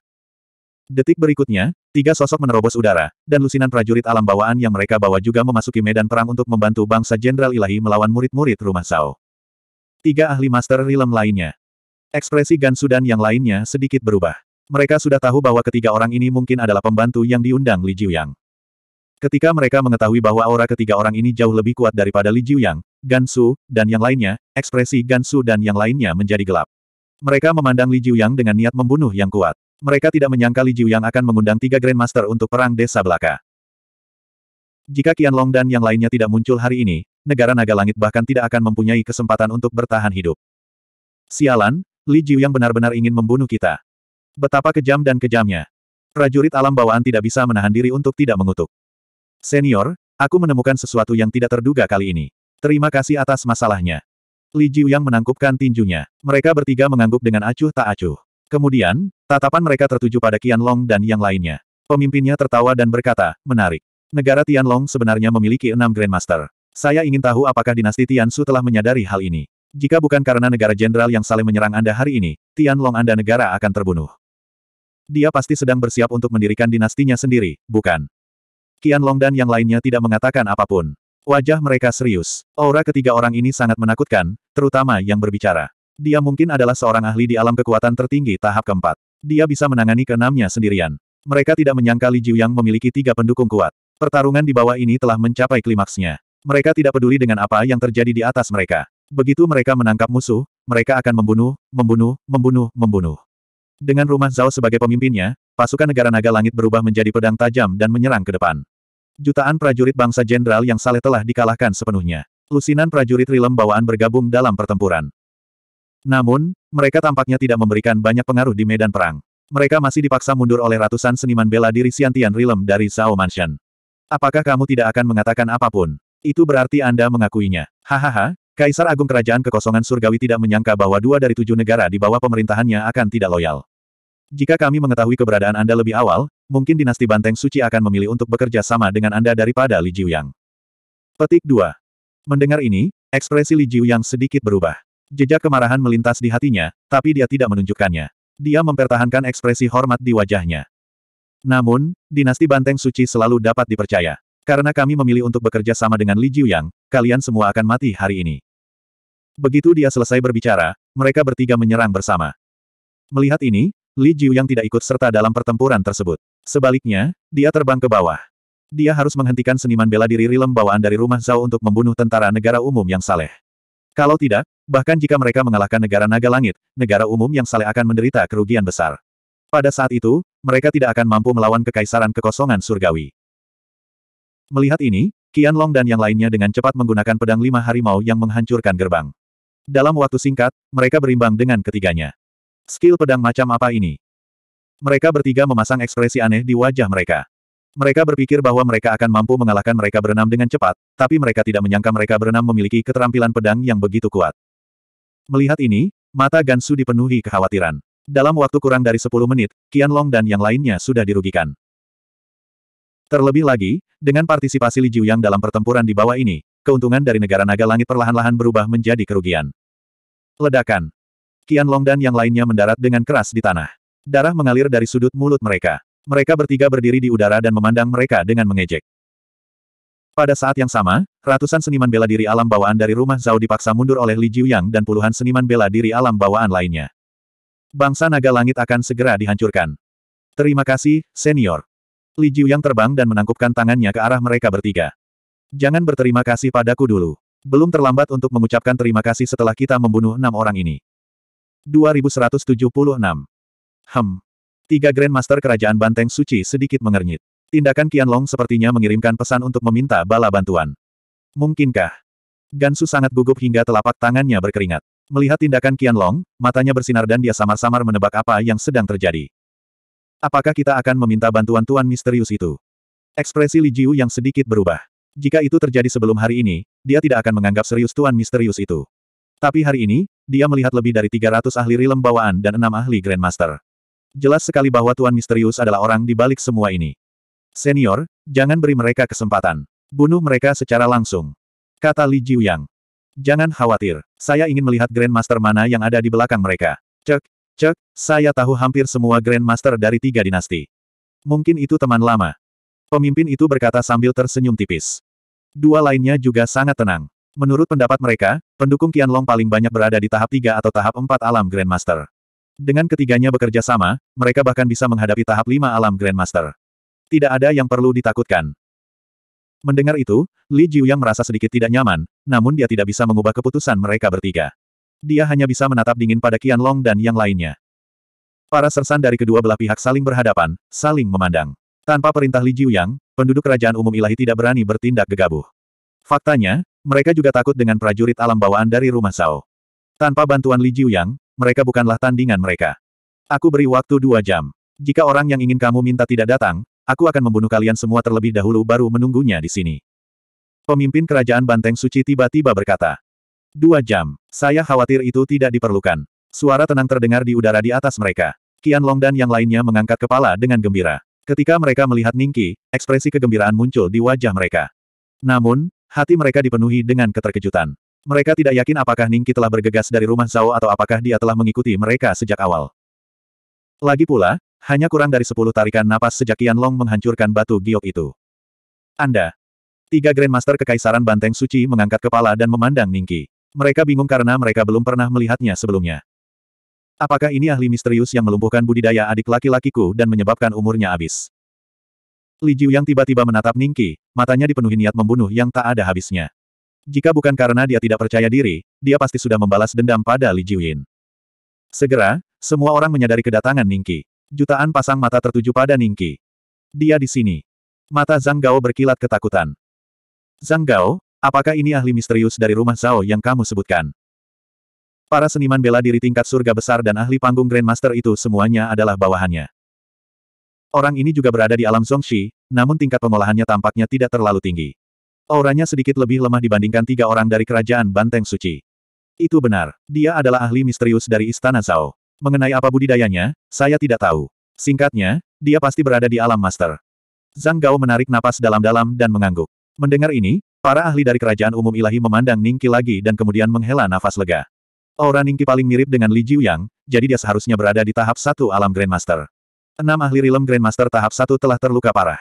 Detik berikutnya, tiga sosok menerobos udara, dan lusinan prajurit alam bawaan yang mereka bawa juga memasuki medan perang untuk membantu bangsa Jenderal Ilahi melawan murid-murid rumah Zhao. Tiga ahli master rilem lainnya. Ekspresi Gansu dan yang lainnya sedikit berubah. Mereka sudah tahu bahwa ketiga orang ini mungkin adalah pembantu yang diundang Li Jiuyang. Ketika mereka mengetahui bahwa aura ketiga orang ini jauh lebih kuat daripada Li Jiuyang, Gansu, dan yang lainnya, ekspresi Gansu dan yang lainnya menjadi gelap. Mereka memandang Li Jiuyang dengan niat membunuh yang kuat. Mereka tidak menyangka Li Jiuyang akan mengundang tiga Grandmaster untuk perang desa belaka. Jika Qianlong dan yang lainnya tidak muncul hari ini, negara naga langit bahkan tidak akan mempunyai kesempatan untuk bertahan hidup. Sialan, Li Jiuyang benar-benar ingin membunuh kita. Betapa kejam dan kejamnya. Prajurit alam bawaan tidak bisa menahan diri untuk tidak mengutuk. Senior, aku menemukan sesuatu yang tidak terduga kali ini. Terima kasih atas masalahnya. Li Jiu yang menangkupkan tinjunya. Mereka bertiga mengangguk dengan acuh tak acuh. Kemudian, tatapan mereka tertuju pada Long dan yang lainnya. Pemimpinnya tertawa dan berkata, menarik. Negara Tian Long sebenarnya memiliki enam Grandmaster. Saya ingin tahu apakah dinasti Tian Su telah menyadari hal ini. Jika bukan karena negara jenderal yang saling menyerang Anda hari ini, Tian Long Anda negara akan terbunuh. Dia pasti sedang bersiap untuk mendirikan dinastinya sendiri, bukan? Long dan yang lainnya tidak mengatakan apapun. Wajah mereka serius. Aura ketiga orang ini sangat menakutkan, terutama yang berbicara. Dia mungkin adalah seorang ahli di alam kekuatan tertinggi tahap keempat. Dia bisa menangani keenamnya sendirian. Mereka tidak menyangka Li Jiu yang memiliki tiga pendukung kuat. Pertarungan di bawah ini telah mencapai klimaksnya. Mereka tidak peduli dengan apa yang terjadi di atas mereka. Begitu mereka menangkap musuh, mereka akan membunuh, membunuh, membunuh, membunuh. Dengan rumah Zhao sebagai pemimpinnya, pasukan negara naga langit berubah menjadi pedang tajam dan menyerang ke depan. Jutaan prajurit bangsa jenderal yang saleh telah dikalahkan sepenuhnya. Lusinan prajurit rilem bawaan bergabung dalam pertempuran. Namun, mereka tampaknya tidak memberikan banyak pengaruh di medan perang. Mereka masih dipaksa mundur oleh ratusan seniman bela diri Siantian Rilem dari Zhao Mansion. Apakah kamu tidak akan mengatakan apapun? Itu berarti Anda mengakuinya. Hahaha, Kaisar Agung Kerajaan Kekosongan Surgawi tidak menyangka bahwa dua dari tujuh negara di bawah pemerintahannya akan tidak loyal. Jika kami mengetahui keberadaan Anda lebih awal, mungkin dinasti Banteng Suci akan memilih untuk bekerja sama dengan Anda daripada Li Jiuyang. Petik 2. Mendengar ini, ekspresi Li Jiuyang sedikit berubah. Jejak kemarahan melintas di hatinya, tapi dia tidak menunjukkannya. Dia mempertahankan ekspresi hormat di wajahnya. Namun, dinasti Banteng Suci selalu dapat dipercaya. Karena kami memilih untuk bekerja sama dengan Li Jiuyang, kalian semua akan mati hari ini. Begitu dia selesai berbicara, mereka bertiga menyerang bersama. Melihat ini, Li Jiuyang tidak ikut serta dalam pertempuran tersebut. Sebaliknya, dia terbang ke bawah. Dia harus menghentikan seniman bela diri Rilem bawaan dari rumah Zhao untuk membunuh tentara negara umum yang saleh. Kalau tidak, bahkan jika mereka mengalahkan negara naga langit, negara umum yang saleh akan menderita kerugian besar. Pada saat itu, mereka tidak akan mampu melawan kekaisaran kekosongan surgawi. Melihat ini, Qian Long dan yang lainnya dengan cepat menggunakan pedang lima harimau yang menghancurkan gerbang. Dalam waktu singkat, mereka berimbang dengan ketiganya. Skill pedang macam apa ini? Mereka bertiga memasang ekspresi aneh di wajah mereka. Mereka berpikir bahwa mereka akan mampu mengalahkan mereka berenam dengan cepat, tapi mereka tidak menyangka mereka berenam memiliki keterampilan pedang yang begitu kuat. Melihat ini, mata Gansu dipenuhi kekhawatiran. Dalam waktu kurang dari 10 menit, Qianlong dan yang lainnya sudah dirugikan. Terlebih lagi, dengan partisipasi Li yang dalam pertempuran di bawah ini, keuntungan dari negara naga langit perlahan-lahan berubah menjadi kerugian. Ledakan. Qianlong dan yang lainnya mendarat dengan keras di tanah. Darah mengalir dari sudut mulut mereka. Mereka bertiga berdiri di udara dan memandang mereka dengan mengejek. Pada saat yang sama, ratusan seniman bela diri alam bawaan dari rumah Zhao dipaksa mundur oleh Li Jiuyang dan puluhan seniman bela diri alam bawaan lainnya. Bangsa naga langit akan segera dihancurkan. Terima kasih, senior. Li Jiuyang terbang dan menangkupkan tangannya ke arah mereka bertiga. Jangan berterima kasih padaku dulu. Belum terlambat untuk mengucapkan terima kasih setelah kita membunuh enam orang ini. 2176 Hem. Tiga Grandmaster Kerajaan Banteng Suci sedikit mengernyit. Tindakan Qianlong sepertinya mengirimkan pesan untuk meminta bala bantuan. Mungkinkah? Gansu sangat gugup hingga telapak tangannya berkeringat. Melihat tindakan Qianlong, matanya bersinar dan dia samar-samar menebak apa yang sedang terjadi. Apakah kita akan meminta bantuan Tuan Misterius itu? Ekspresi Li Jiu yang sedikit berubah. Jika itu terjadi sebelum hari ini, dia tidak akan menganggap serius Tuan Misterius itu. Tapi hari ini, dia melihat lebih dari 300 ahli rilem bawaan dan enam ahli Grandmaster. Jelas sekali bahwa Tuan Misterius adalah orang di balik semua ini. Senior, jangan beri mereka kesempatan. Bunuh mereka secara langsung. Kata Li Jiuyang. Jangan khawatir, saya ingin melihat Grandmaster mana yang ada di belakang mereka. Cek, cek, saya tahu hampir semua Grandmaster dari tiga dinasti. Mungkin itu teman lama. Pemimpin itu berkata sambil tersenyum tipis. Dua lainnya juga sangat tenang. Menurut pendapat mereka, pendukung Qianlong paling banyak berada di tahap tiga atau tahap empat alam Grandmaster. Dengan ketiganya bekerja sama, mereka bahkan bisa menghadapi tahap lima alam Grandmaster. Tidak ada yang perlu ditakutkan. Mendengar itu, Li Jiuyang merasa sedikit tidak nyaman, namun dia tidak bisa mengubah keputusan mereka bertiga. Dia hanya bisa menatap dingin pada Qian Long dan yang lainnya. Para sersan dari kedua belah pihak saling berhadapan, saling memandang. Tanpa perintah Li Jiuyang, penduduk kerajaan umum ilahi tidak berani bertindak gegabah. Faktanya, mereka juga takut dengan prajurit alam bawaan dari rumah Sao. Tanpa bantuan Li Jiuyang, mereka bukanlah tandingan mereka. Aku beri waktu dua jam. Jika orang yang ingin kamu minta tidak datang, aku akan membunuh kalian semua terlebih dahulu baru menunggunya di sini. Pemimpin kerajaan Banteng Suci tiba-tiba berkata. Dua jam. Saya khawatir itu tidak diperlukan. Suara tenang terdengar di udara di atas mereka. Kian Long dan yang lainnya mengangkat kepala dengan gembira. Ketika mereka melihat Ningki, ekspresi kegembiraan muncul di wajah mereka. Namun, hati mereka dipenuhi dengan keterkejutan. Mereka tidak yakin apakah Ningki telah bergegas dari rumah Zhao atau apakah dia telah mengikuti mereka sejak awal. Lagi pula, hanya kurang dari sepuluh tarikan napas sejak Qian Long menghancurkan batu giok itu. Anda. Tiga Grandmaster Kekaisaran Banteng Suci mengangkat kepala dan memandang Ningki. Mereka bingung karena mereka belum pernah melihatnya sebelumnya. Apakah ini ahli misterius yang melumpuhkan budidaya adik laki-lakiku dan menyebabkan umurnya habis? Li Jiu yang tiba-tiba menatap Ningki, matanya dipenuhi niat membunuh yang tak ada habisnya. Jika bukan karena dia tidak percaya diri, dia pasti sudah membalas dendam pada Li Jiuyin. Segera, semua orang menyadari kedatangan Ningki. Jutaan pasang mata tertuju pada Ningki. Dia di sini. Mata Zhang Gao berkilat ketakutan. Zhang Gao, apakah ini ahli misterius dari rumah Zhao yang kamu sebutkan? Para seniman bela diri tingkat surga besar dan ahli panggung Grandmaster itu semuanya adalah bawahannya. Orang ini juga berada di alam Zhongxi, namun tingkat pengolahannya tampaknya tidak terlalu tinggi. Auranya sedikit lebih lemah dibandingkan tiga orang dari kerajaan Banteng Suci. Itu benar, dia adalah ahli misterius dari Istana Zhao. Mengenai apa budidayanya, saya tidak tahu. Singkatnya, dia pasti berada di alam master. Zhang Gao menarik napas dalam-dalam dan mengangguk. Mendengar ini, para ahli dari kerajaan umum ilahi memandang Ningki lagi dan kemudian menghela nafas lega. Aura Ningki paling mirip dengan Li Jiuyang, jadi dia seharusnya berada di tahap satu alam Grandmaster. Enam ahli rilem Grandmaster tahap satu telah terluka parah.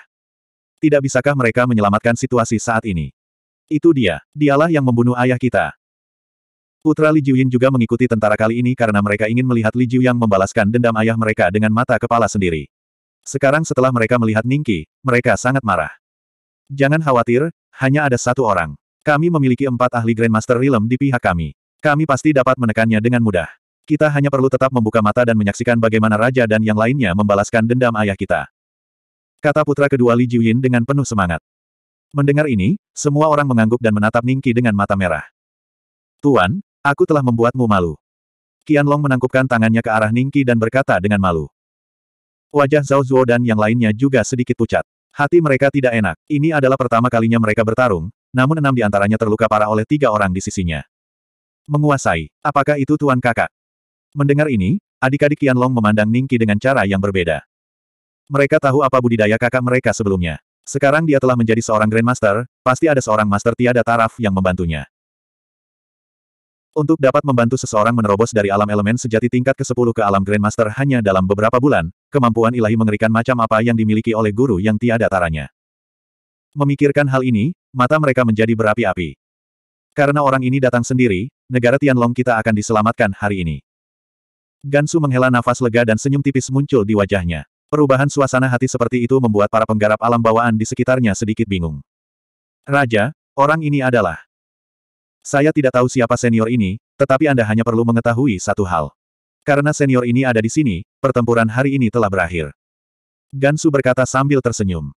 Tidak bisakah mereka menyelamatkan situasi saat ini? Itu dia. Dialah yang membunuh ayah kita. Putra Li Jiuyin juga mengikuti tentara kali ini karena mereka ingin melihat Li Jiu yang membalaskan dendam ayah mereka dengan mata kepala sendiri. Sekarang setelah mereka melihat Ningki, mereka sangat marah. Jangan khawatir, hanya ada satu orang. Kami memiliki empat ahli Grandmaster Realm di pihak kami. Kami pasti dapat menekannya dengan mudah. Kita hanya perlu tetap membuka mata dan menyaksikan bagaimana raja dan yang lainnya membalaskan dendam ayah kita kata putra kedua Li Jiuyin dengan penuh semangat. Mendengar ini, semua orang mengangguk dan menatap Ningki dengan mata merah. Tuan, aku telah membuatmu malu. Qianlong menangkupkan tangannya ke arah Ningki dan berkata dengan malu. Wajah Zhao Zuo dan yang lainnya juga sedikit pucat. Hati mereka tidak enak. Ini adalah pertama kalinya mereka bertarung, namun enam di antaranya terluka parah oleh tiga orang di sisinya. Menguasai, apakah itu Tuan Kakak? Mendengar ini, adik-adik Qianlong memandang Ningki dengan cara yang berbeda. Mereka tahu apa budidaya kakak mereka sebelumnya. Sekarang dia telah menjadi seorang Grandmaster, pasti ada seorang Master tiada taraf yang membantunya. Untuk dapat membantu seseorang menerobos dari alam elemen sejati tingkat ke-10 ke alam Grandmaster hanya dalam beberapa bulan, kemampuan ilahi mengerikan macam apa yang dimiliki oleh guru yang tiada taranya. Memikirkan hal ini, mata mereka menjadi berapi-api. Karena orang ini datang sendiri, negara Tianlong kita akan diselamatkan hari ini. Gansu menghela nafas lega dan senyum tipis muncul di wajahnya. Perubahan suasana hati seperti itu membuat para penggarap alam bawaan di sekitarnya sedikit bingung. Raja, orang ini adalah... Saya tidak tahu siapa senior ini, tetapi Anda hanya perlu mengetahui satu hal. Karena senior ini ada di sini, pertempuran hari ini telah berakhir. Gansu berkata sambil tersenyum.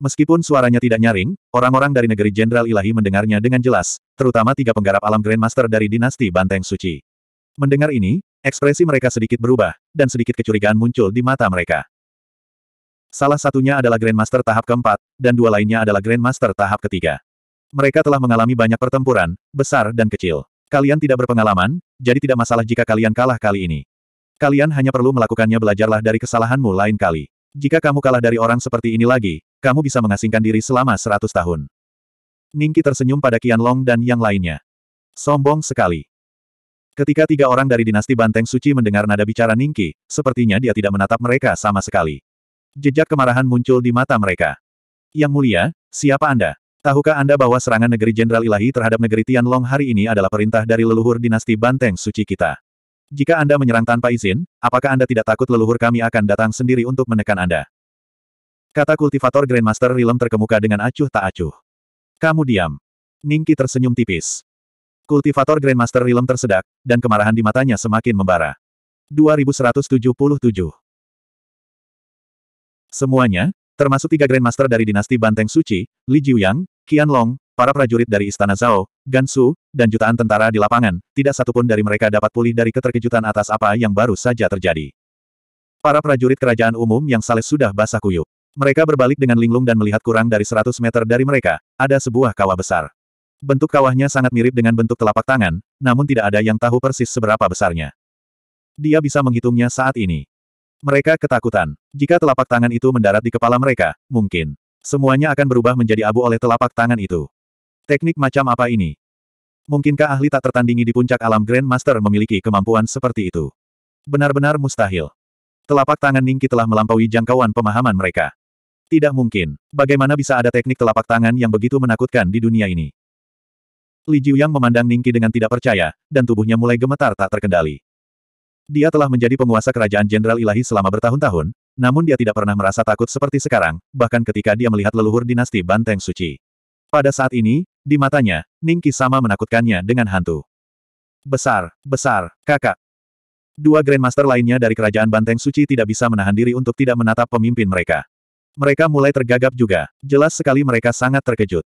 Meskipun suaranya tidak nyaring, orang-orang dari negeri Jenderal Ilahi mendengarnya dengan jelas, terutama tiga penggarap alam Grandmaster dari dinasti Banteng Suci. Mendengar ini, Ekspresi mereka sedikit berubah, dan sedikit kecurigaan muncul di mata mereka. Salah satunya adalah Grandmaster tahap keempat, dan dua lainnya adalah Grandmaster tahap ketiga. Mereka telah mengalami banyak pertempuran, besar dan kecil. Kalian tidak berpengalaman, jadi tidak masalah jika kalian kalah kali ini. Kalian hanya perlu melakukannya belajarlah dari kesalahanmu lain kali. Jika kamu kalah dari orang seperti ini lagi, kamu bisa mengasingkan diri selama seratus tahun. Ningki tersenyum pada Qianlong dan yang lainnya. Sombong sekali. Ketika tiga orang dari dinasti Banteng Suci mendengar nada bicara Ningki, sepertinya dia tidak menatap mereka sama sekali. Jejak kemarahan muncul di mata mereka. Yang mulia, siapa Anda? Tahukah Anda bahwa serangan negeri Jenderal Ilahi terhadap negeri Tianlong hari ini adalah perintah dari leluhur dinasti Banteng Suci kita? Jika Anda menyerang tanpa izin, apakah Anda tidak takut leluhur kami akan datang sendiri untuk menekan Anda? Kata kultivator Grandmaster Rilem terkemuka dengan acuh tak acuh. Kamu diam. Ningki tersenyum tipis. Kultivator Grandmaster Realm tersedak, dan kemarahan di matanya semakin membara. 2177 Semuanya, termasuk tiga Grandmaster dari dinasti Banteng Suci, Li Jiuyang, Qian Long, para prajurit dari Istana Zhao, Gansu, dan jutaan tentara di lapangan, tidak satupun dari mereka dapat pulih dari keterkejutan atas apa yang baru saja terjadi. Para prajurit kerajaan umum yang saleh sudah basah kuyup. Mereka berbalik dengan linglung dan melihat kurang dari 100 meter dari mereka, ada sebuah kawah besar. Bentuk kawahnya sangat mirip dengan bentuk telapak tangan, namun tidak ada yang tahu persis seberapa besarnya. Dia bisa menghitungnya saat ini. Mereka ketakutan. Jika telapak tangan itu mendarat di kepala mereka, mungkin semuanya akan berubah menjadi abu oleh telapak tangan itu. Teknik macam apa ini? Mungkinkah ahli tak tertandingi di puncak alam Grandmaster memiliki kemampuan seperti itu? Benar-benar mustahil. Telapak tangan Ningki telah melampaui jangkauan pemahaman mereka. Tidak mungkin. Bagaimana bisa ada teknik telapak tangan yang begitu menakutkan di dunia ini? Li Jiuyang memandang Ningki dengan tidak percaya, dan tubuhnya mulai gemetar tak terkendali. Dia telah menjadi penguasa kerajaan Jenderal Ilahi selama bertahun-tahun, namun dia tidak pernah merasa takut seperti sekarang, bahkan ketika dia melihat leluhur dinasti Banteng Suci. Pada saat ini, di matanya, Ningki sama menakutkannya dengan hantu. Besar, besar, kakak. Dua Grandmaster lainnya dari kerajaan Banteng Suci tidak bisa menahan diri untuk tidak menatap pemimpin mereka. Mereka mulai tergagap juga, jelas sekali mereka sangat terkejut.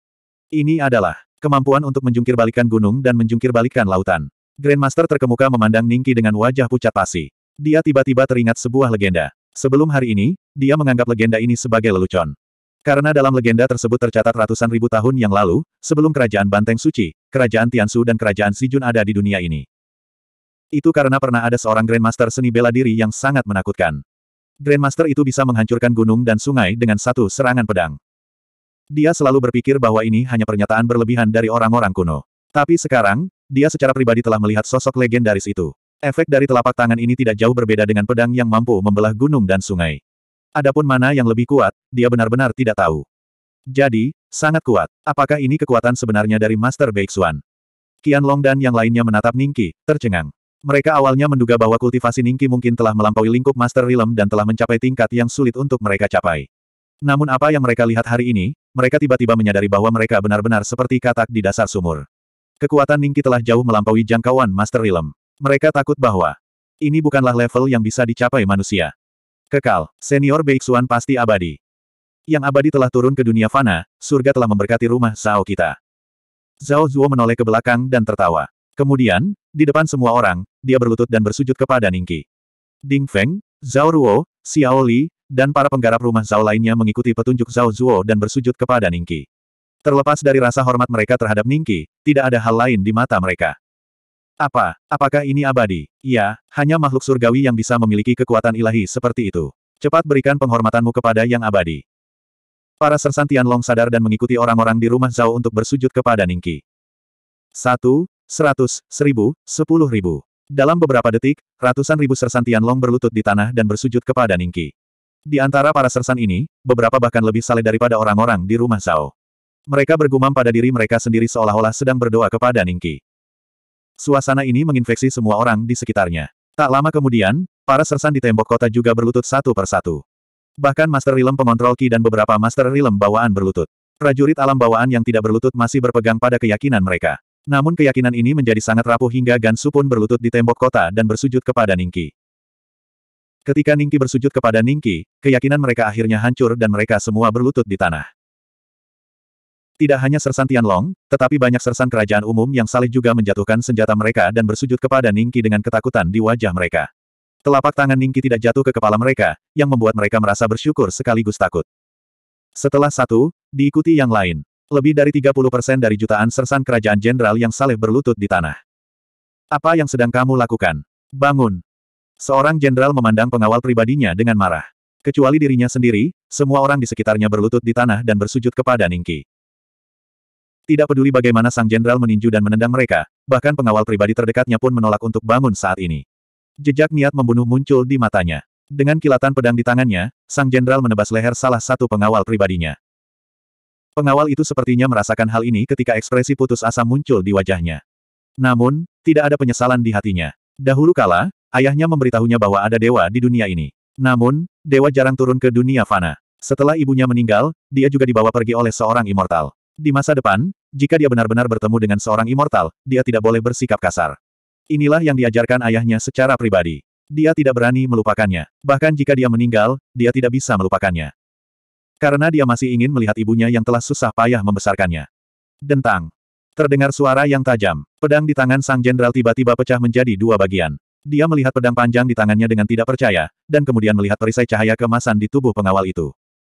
Ini adalah Kemampuan untuk menjungkir balikan gunung dan menjungkir balikan lautan. Grandmaster terkemuka memandang Ningki dengan wajah pucat pasi. Dia tiba-tiba teringat sebuah legenda. Sebelum hari ini, dia menganggap legenda ini sebagai lelucon. Karena dalam legenda tersebut tercatat ratusan ribu tahun yang lalu, sebelum kerajaan Banteng Suci, kerajaan Tiansu dan kerajaan Sijun ada di dunia ini. Itu karena pernah ada seorang Grandmaster seni bela diri yang sangat menakutkan. Grandmaster itu bisa menghancurkan gunung dan sungai dengan satu serangan pedang. Dia selalu berpikir bahwa ini hanya pernyataan berlebihan dari orang-orang kuno. Tapi sekarang, dia secara pribadi telah melihat sosok legendaris itu. Efek dari telapak tangan ini tidak jauh berbeda dengan pedang yang mampu membelah gunung dan sungai. Adapun mana yang lebih kuat, dia benar-benar tidak tahu. Jadi, sangat kuat. Apakah ini kekuatan sebenarnya dari Master Beixuan? Qian Long dan yang lainnya menatap Ningki, tercengang. Mereka awalnya menduga bahwa kultivasi Ningki mungkin telah melampaui lingkup Master Realm dan telah mencapai tingkat yang sulit untuk mereka capai. Namun apa yang mereka lihat hari ini, mereka tiba-tiba menyadari bahwa mereka benar-benar seperti katak di dasar sumur. Kekuatan Ningki telah jauh melampaui jangkauan Master Realm. Mereka takut bahwa ini bukanlah level yang bisa dicapai manusia. Kekal, senior Beixuan pasti abadi. Yang abadi telah turun ke dunia fana, surga telah memberkati rumah Zhao kita. Zhao Zuo menoleh ke belakang dan tertawa. Kemudian, di depan semua orang, dia berlutut dan bersujud kepada Ningki. Ding Feng, Zhao Ruo, Xiao Li, dan para penggarap rumah Zhao lainnya mengikuti petunjuk Zhao Zuo dan bersujud kepada Ningki. Terlepas dari rasa hormat mereka terhadap Ningki, tidak ada hal lain di mata mereka. Apa? Apakah ini abadi? Ya, hanya makhluk surgawi yang bisa memiliki kekuatan ilahi seperti itu. Cepat berikan penghormatanmu kepada yang abadi. Para sersan Tianlong sadar dan mengikuti orang-orang di rumah Zhao untuk bersujud kepada Ningki. Satu, seratus, seribu, sepuluh ribu. Dalam beberapa detik, ratusan ribu sersantian Long berlutut di tanah dan bersujud kepada Ningki. Di antara para sersan ini, beberapa bahkan lebih saleh daripada orang-orang di rumah Zhao. Mereka bergumam pada diri mereka sendiri seolah-olah sedang berdoa kepada Ningki. Suasana ini menginfeksi semua orang di sekitarnya. Tak lama kemudian, para sersan di tembok kota juga berlutut satu persatu. Bahkan Master Rilem pengontrol Ki dan beberapa Master Rilem bawaan berlutut. Prajurit alam bawaan yang tidak berlutut masih berpegang pada keyakinan mereka. Namun keyakinan ini menjadi sangat rapuh hingga Gansu pun berlutut di tembok kota dan bersujud kepada Ningki. Ketika Ningki bersujud kepada Ningki, keyakinan mereka akhirnya hancur dan mereka semua berlutut di tanah. Tidak hanya Sersan Tianlong, tetapi banyak sersan kerajaan umum yang saleh juga menjatuhkan senjata mereka dan bersujud kepada Ningki dengan ketakutan di wajah mereka. Telapak tangan Ningki tidak jatuh ke kepala mereka, yang membuat mereka merasa bersyukur sekaligus takut. Setelah satu, diikuti yang lain. Lebih dari 30 persen dari jutaan sersan kerajaan jenderal yang saleh berlutut di tanah. Apa yang sedang kamu lakukan? Bangun! Seorang jenderal memandang pengawal pribadinya dengan marah. Kecuali dirinya sendiri, semua orang di sekitarnya berlutut di tanah dan bersujud kepada Ningki. Tidak peduli bagaimana sang jenderal meninju dan menendang mereka, bahkan pengawal pribadi terdekatnya pun menolak untuk bangun saat ini. Jejak niat membunuh muncul di matanya. Dengan kilatan pedang di tangannya, sang jenderal menebas leher salah satu pengawal pribadinya. Pengawal itu sepertinya merasakan hal ini ketika ekspresi putus asa muncul di wajahnya. Namun, tidak ada penyesalan di hatinya. Dahulu kala, Ayahnya memberitahunya bahwa ada dewa di dunia ini. Namun, dewa jarang turun ke dunia fana. Setelah ibunya meninggal, dia juga dibawa pergi oleh seorang immortal. Di masa depan, jika dia benar-benar bertemu dengan seorang immortal, dia tidak boleh bersikap kasar. Inilah yang diajarkan ayahnya secara pribadi. Dia tidak berani melupakannya. Bahkan jika dia meninggal, dia tidak bisa melupakannya. Karena dia masih ingin melihat ibunya yang telah susah payah membesarkannya. Dentang. Terdengar suara yang tajam. Pedang di tangan sang jenderal tiba-tiba pecah menjadi dua bagian. Dia melihat pedang panjang di tangannya dengan tidak percaya, dan kemudian melihat perisai cahaya kemasan di tubuh pengawal itu.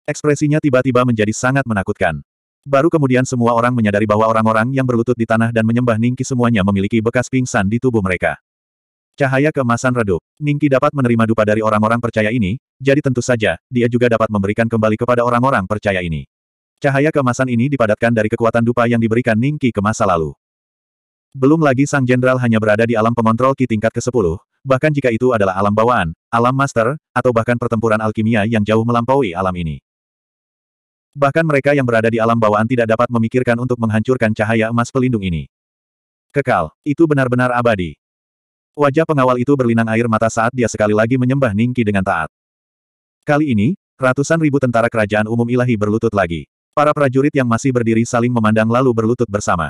Ekspresinya tiba-tiba menjadi sangat menakutkan. Baru kemudian semua orang menyadari bahwa orang-orang yang berlutut di tanah dan menyembah Ningki semuanya memiliki bekas pingsan di tubuh mereka. Cahaya kemasan redup. Ningki dapat menerima dupa dari orang-orang percaya ini, jadi tentu saja, dia juga dapat memberikan kembali kepada orang-orang percaya ini. Cahaya kemasan ini dipadatkan dari kekuatan dupa yang diberikan Ningki ke masa lalu. Belum lagi sang jenderal hanya berada di alam pengontrol Ki tingkat ke-10, bahkan jika itu adalah alam bawaan, alam master, atau bahkan pertempuran alkimia yang jauh melampaui alam ini. Bahkan mereka yang berada di alam bawaan tidak dapat memikirkan untuk menghancurkan cahaya emas pelindung ini. Kekal, itu benar-benar abadi. Wajah pengawal itu berlinang air mata saat dia sekali lagi menyembah Ningki dengan taat. Kali ini, ratusan ribu tentara kerajaan umum ilahi berlutut lagi. Para prajurit yang masih berdiri saling memandang lalu berlutut bersama.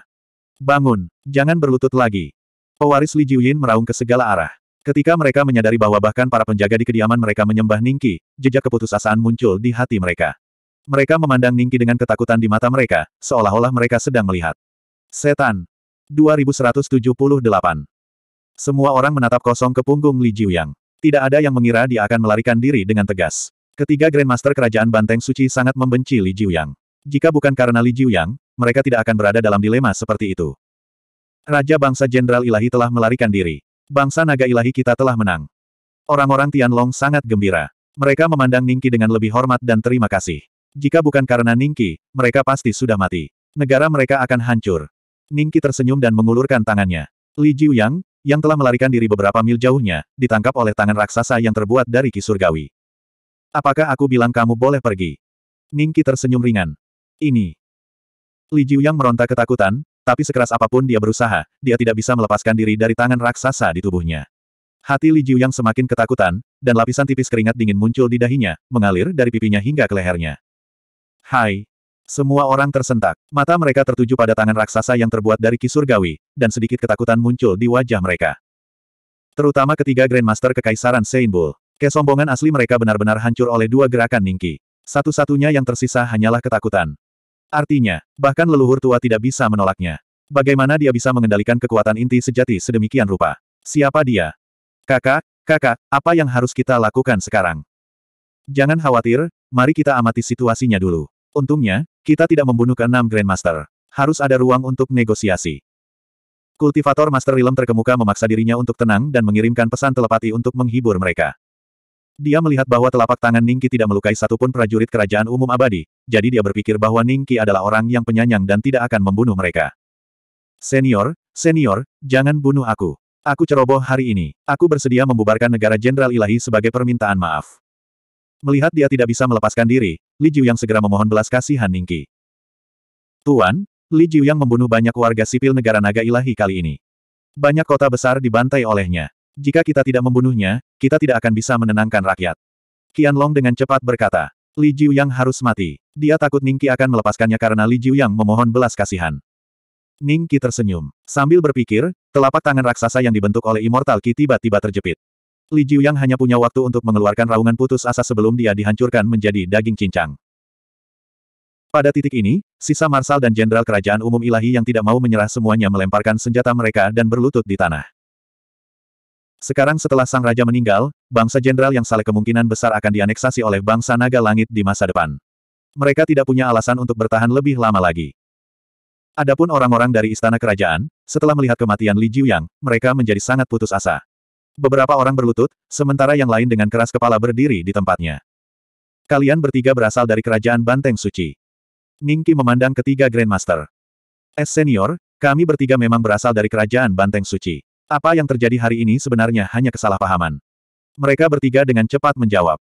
Bangun, jangan berlutut lagi. Pewaris Li Jiuyin meraung ke segala arah. Ketika mereka menyadari bahwa bahkan para penjaga di kediaman mereka menyembah Ningki, jejak keputusasaan muncul di hati mereka. Mereka memandang Ningki dengan ketakutan di mata mereka, seolah-olah mereka sedang melihat. Setan. 2178. Semua orang menatap kosong ke punggung Li Jiuyang. Tidak ada yang mengira dia akan melarikan diri dengan tegas. Ketiga Grandmaster Kerajaan Banteng Suci sangat membenci Li Jiuyang. Jika bukan karena Li Jiuyang, mereka tidak akan berada dalam dilema seperti itu. Raja bangsa Jenderal Ilahi telah melarikan diri. Bangsa naga ilahi kita telah menang. Orang-orang Tianlong sangat gembira. Mereka memandang Ningki dengan lebih hormat dan terima kasih. Jika bukan karena Ningki, mereka pasti sudah mati. Negara mereka akan hancur. Ningki tersenyum dan mengulurkan tangannya. Li Jiuyang, yang telah melarikan diri beberapa mil jauhnya, ditangkap oleh tangan raksasa yang terbuat dari kisurgawi. Apakah aku bilang kamu boleh pergi? Ningki tersenyum ringan. Ini, Li Yang meronta ketakutan, tapi sekeras apapun dia berusaha, dia tidak bisa melepaskan diri dari tangan raksasa di tubuhnya. Hati Li Yang semakin ketakutan, dan lapisan tipis keringat dingin muncul di dahinya, mengalir dari pipinya hingga ke lehernya. Hai! Semua orang tersentak, mata mereka tertuju pada tangan raksasa yang terbuat dari kisurgawi, dan sedikit ketakutan muncul di wajah mereka. Terutama ketiga Grandmaster Kekaisaran Seinbul. Kesombongan asli mereka benar-benar hancur oleh dua gerakan Ningki. Satu-satunya yang tersisa hanyalah ketakutan. Artinya, bahkan leluhur tua tidak bisa menolaknya. Bagaimana dia bisa mengendalikan kekuatan inti sejati sedemikian rupa? Siapa dia? Kakak, kakak, apa yang harus kita lakukan sekarang? Jangan khawatir, mari kita amati situasinya dulu. Untungnya, kita tidak membunuh keenam Grandmaster. Harus ada ruang untuk negosiasi. Kultivator Master Rilem terkemuka memaksa dirinya untuk tenang dan mengirimkan pesan telepati untuk menghibur mereka. Dia melihat bahwa telapak tangan Ningki tidak melukai satupun prajurit kerajaan umum abadi, jadi dia berpikir bahwa Ningki adalah orang yang penyanyang dan tidak akan membunuh mereka. Senior, senior, jangan bunuh aku. Aku ceroboh hari ini. Aku bersedia membubarkan negara Jenderal Ilahi sebagai permintaan maaf. Melihat dia tidak bisa melepaskan diri, Li Jiu yang segera memohon belas kasihan Ningki. Tuan, Li Jiu yang membunuh banyak warga sipil negara naga ilahi kali ini. Banyak kota besar dibantai olehnya. Jika kita tidak membunuhnya, kita tidak akan bisa menenangkan rakyat. Qianlong dengan cepat berkata, Li Jiu yang harus mati. Dia takut Ningqi akan melepaskannya karena Li Jiu yang memohon belas kasihan. Ningqi tersenyum. Sambil berpikir, telapak tangan raksasa yang dibentuk oleh Immortal Qi tiba-tiba terjepit. Li Jiu yang hanya punya waktu untuk mengeluarkan raungan putus asa sebelum dia dihancurkan menjadi daging cincang. Pada titik ini, sisa Marsal dan Jenderal Kerajaan Umum Ilahi yang tidak mau menyerah semuanya melemparkan senjata mereka dan berlutut di tanah. Sekarang setelah sang raja meninggal, bangsa jenderal yang saleh kemungkinan besar akan dianeksasi oleh bangsa naga langit di masa depan. Mereka tidak punya alasan untuk bertahan lebih lama lagi. Adapun orang-orang dari istana kerajaan, setelah melihat kematian Li Jiuyang, mereka menjadi sangat putus asa. Beberapa orang berlutut, sementara yang lain dengan keras kepala berdiri di tempatnya. Kalian bertiga berasal dari kerajaan Banteng Suci. Ningki memandang ketiga Grandmaster. Es senior, kami bertiga memang berasal dari kerajaan Banteng Suci. Apa yang terjadi hari ini sebenarnya hanya kesalahpahaman. Mereka bertiga dengan cepat menjawab.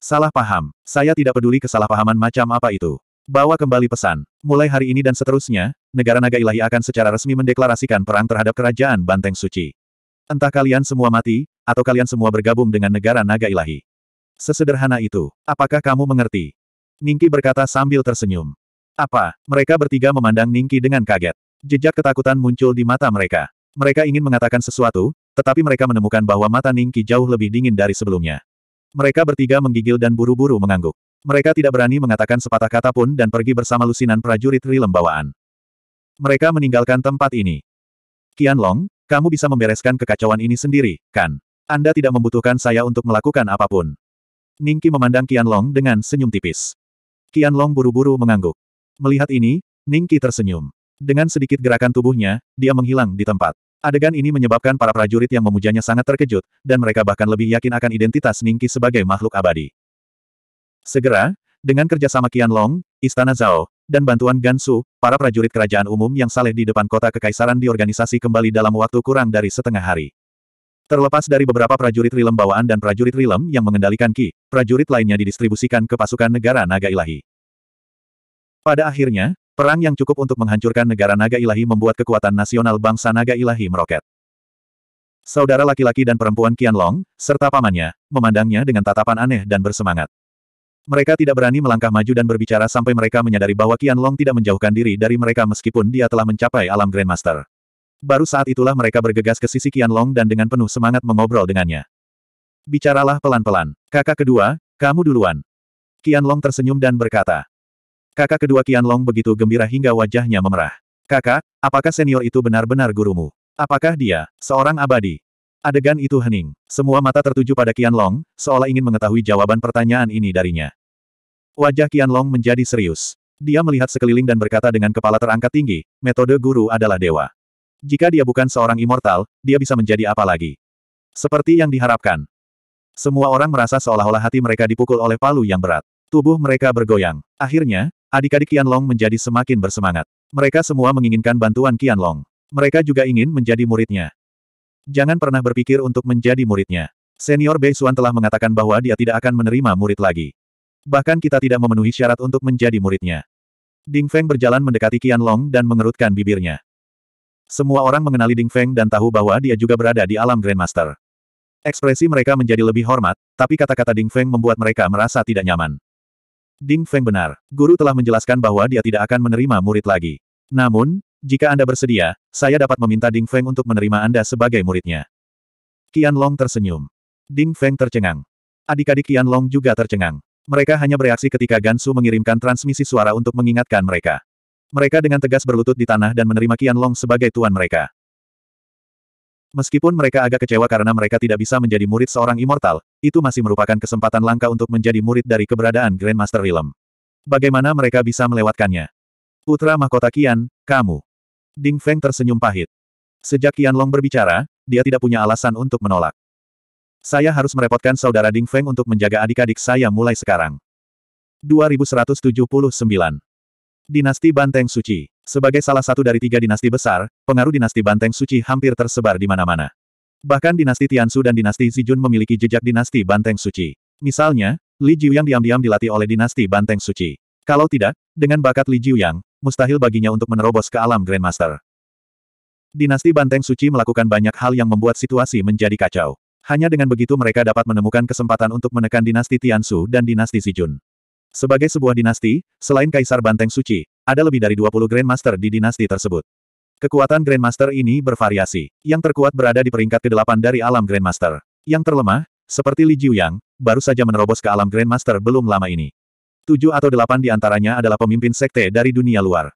Salah paham. Saya tidak peduli kesalahpahaman macam apa itu. Bawa kembali pesan. Mulai hari ini dan seterusnya, negara naga ilahi akan secara resmi mendeklarasikan perang terhadap kerajaan Banteng Suci. Entah kalian semua mati, atau kalian semua bergabung dengan negara naga ilahi. Sesederhana itu. Apakah kamu mengerti? Ningki berkata sambil tersenyum. Apa? Mereka bertiga memandang Ningki dengan kaget. Jejak ketakutan muncul di mata mereka. Mereka ingin mengatakan sesuatu, tetapi mereka menemukan bahwa mata Ningki jauh lebih dingin dari sebelumnya. Mereka bertiga menggigil dan buru-buru mengangguk. Mereka tidak berani mengatakan sepatah kata pun dan pergi bersama lusinan prajurit rilem bawaan. Mereka meninggalkan tempat ini. Qianlong, kamu bisa membereskan kekacauan ini sendiri, kan? Anda tidak membutuhkan saya untuk melakukan apapun. Ningki memandang Qianlong dengan senyum tipis. Qianlong buru-buru mengangguk. Melihat ini, Ningki tersenyum. Dengan sedikit gerakan tubuhnya, dia menghilang di tempat. Adegan ini menyebabkan para prajurit yang memujanya sangat terkejut, dan mereka bahkan lebih yakin akan identitas Ningki sebagai makhluk abadi. Segera, dengan kerjasama Qianlong, Long, Istana Zhao, dan bantuan Gansu, para prajurit kerajaan umum yang saleh di depan kota kekaisaran diorganisasi kembali dalam waktu kurang dari setengah hari. Terlepas dari beberapa prajurit rilem bawaan dan prajurit rilem yang mengendalikan Ki, prajurit lainnya didistribusikan ke pasukan negara naga ilahi. Pada akhirnya, Perang yang cukup untuk menghancurkan negara naga ilahi membuat kekuatan nasional bangsa naga ilahi meroket. Saudara laki-laki dan perempuan Kian Long serta pamannya, memandangnya dengan tatapan aneh dan bersemangat. Mereka tidak berani melangkah maju dan berbicara sampai mereka menyadari bahwa Kian Long tidak menjauhkan diri dari mereka meskipun dia telah mencapai alam Grandmaster. Baru saat itulah mereka bergegas ke sisi Kian Long dan dengan penuh semangat mengobrol dengannya. Bicaralah pelan-pelan. Kakak kedua, kamu duluan. Kian Long tersenyum dan berkata. Kakak kedua Qianlong begitu gembira hingga wajahnya memerah. Kakak, apakah senior itu benar-benar gurumu? Apakah dia, seorang abadi? Adegan itu hening. Semua mata tertuju pada Qianlong, seolah ingin mengetahui jawaban pertanyaan ini darinya. Wajah Qianlong menjadi serius. Dia melihat sekeliling dan berkata dengan kepala terangkat tinggi, metode guru adalah dewa. Jika dia bukan seorang immortal, dia bisa menjadi apa lagi? Seperti yang diharapkan. Semua orang merasa seolah-olah hati mereka dipukul oleh palu yang berat. Tubuh mereka bergoyang. Akhirnya, Adik-adik Qianlong menjadi semakin bersemangat. Mereka semua menginginkan bantuan Qianlong. Mereka juga ingin menjadi muridnya. Jangan pernah berpikir untuk menjadi muridnya. Senior Bei Xuan telah mengatakan bahwa dia tidak akan menerima murid lagi. Bahkan kita tidak memenuhi syarat untuk menjadi muridnya. Ding Feng berjalan mendekati Qianlong dan mengerutkan bibirnya. Semua orang mengenali Ding Feng dan tahu bahwa dia juga berada di alam Grandmaster. Ekspresi mereka menjadi lebih hormat, tapi kata-kata Ding Feng membuat mereka merasa tidak nyaman. Ding Feng benar, guru telah menjelaskan bahwa dia tidak akan menerima murid lagi. Namun, jika Anda bersedia, saya dapat meminta Ding Feng untuk menerima Anda sebagai muridnya. Qian Long tersenyum. Ding Feng tercengang. Adik-adik Qian Long juga tercengang. Mereka hanya bereaksi ketika Gansu mengirimkan transmisi suara untuk mengingatkan mereka. Mereka dengan tegas berlutut di tanah dan menerima Qian Long sebagai tuan mereka. Meskipun mereka agak kecewa karena mereka tidak bisa menjadi murid seorang immortal, itu masih merupakan kesempatan langka untuk menjadi murid dari keberadaan Grandmaster Realm. Bagaimana mereka bisa melewatkannya? Putra Mahkota Kian, kamu. Ding Feng tersenyum pahit. Sejak Kian Long berbicara, dia tidak punya alasan untuk menolak. Saya harus merepotkan saudara Ding Feng untuk menjaga adik-adik saya mulai sekarang. 2179 Dinasti Banteng Suci Sebagai salah satu dari tiga dinasti besar, pengaruh dinasti Banteng Suci hampir tersebar di mana-mana. Bahkan dinasti Tiansu dan dinasti Zijun memiliki jejak dinasti Banteng Suci. Misalnya, Li Jiuyang diam-diam dilatih oleh dinasti Banteng Suci. Kalau tidak, dengan bakat Li Jiuyang, mustahil baginya untuk menerobos ke alam Grandmaster. Dinasti Banteng Suci melakukan banyak hal yang membuat situasi menjadi kacau. Hanya dengan begitu mereka dapat menemukan kesempatan untuk menekan dinasti Tiansu dan dinasti Zijun. Sebagai sebuah dinasti, selain Kaisar Banteng Suci, ada lebih dari 20 Grandmaster di dinasti tersebut. Kekuatan Grandmaster ini bervariasi. Yang terkuat berada di peringkat ke-8 dari alam Grandmaster. Yang terlemah, seperti Li Jiuyang, baru saja menerobos ke alam Grandmaster belum lama ini. Tujuh atau delapan di antaranya adalah pemimpin sekte dari dunia luar.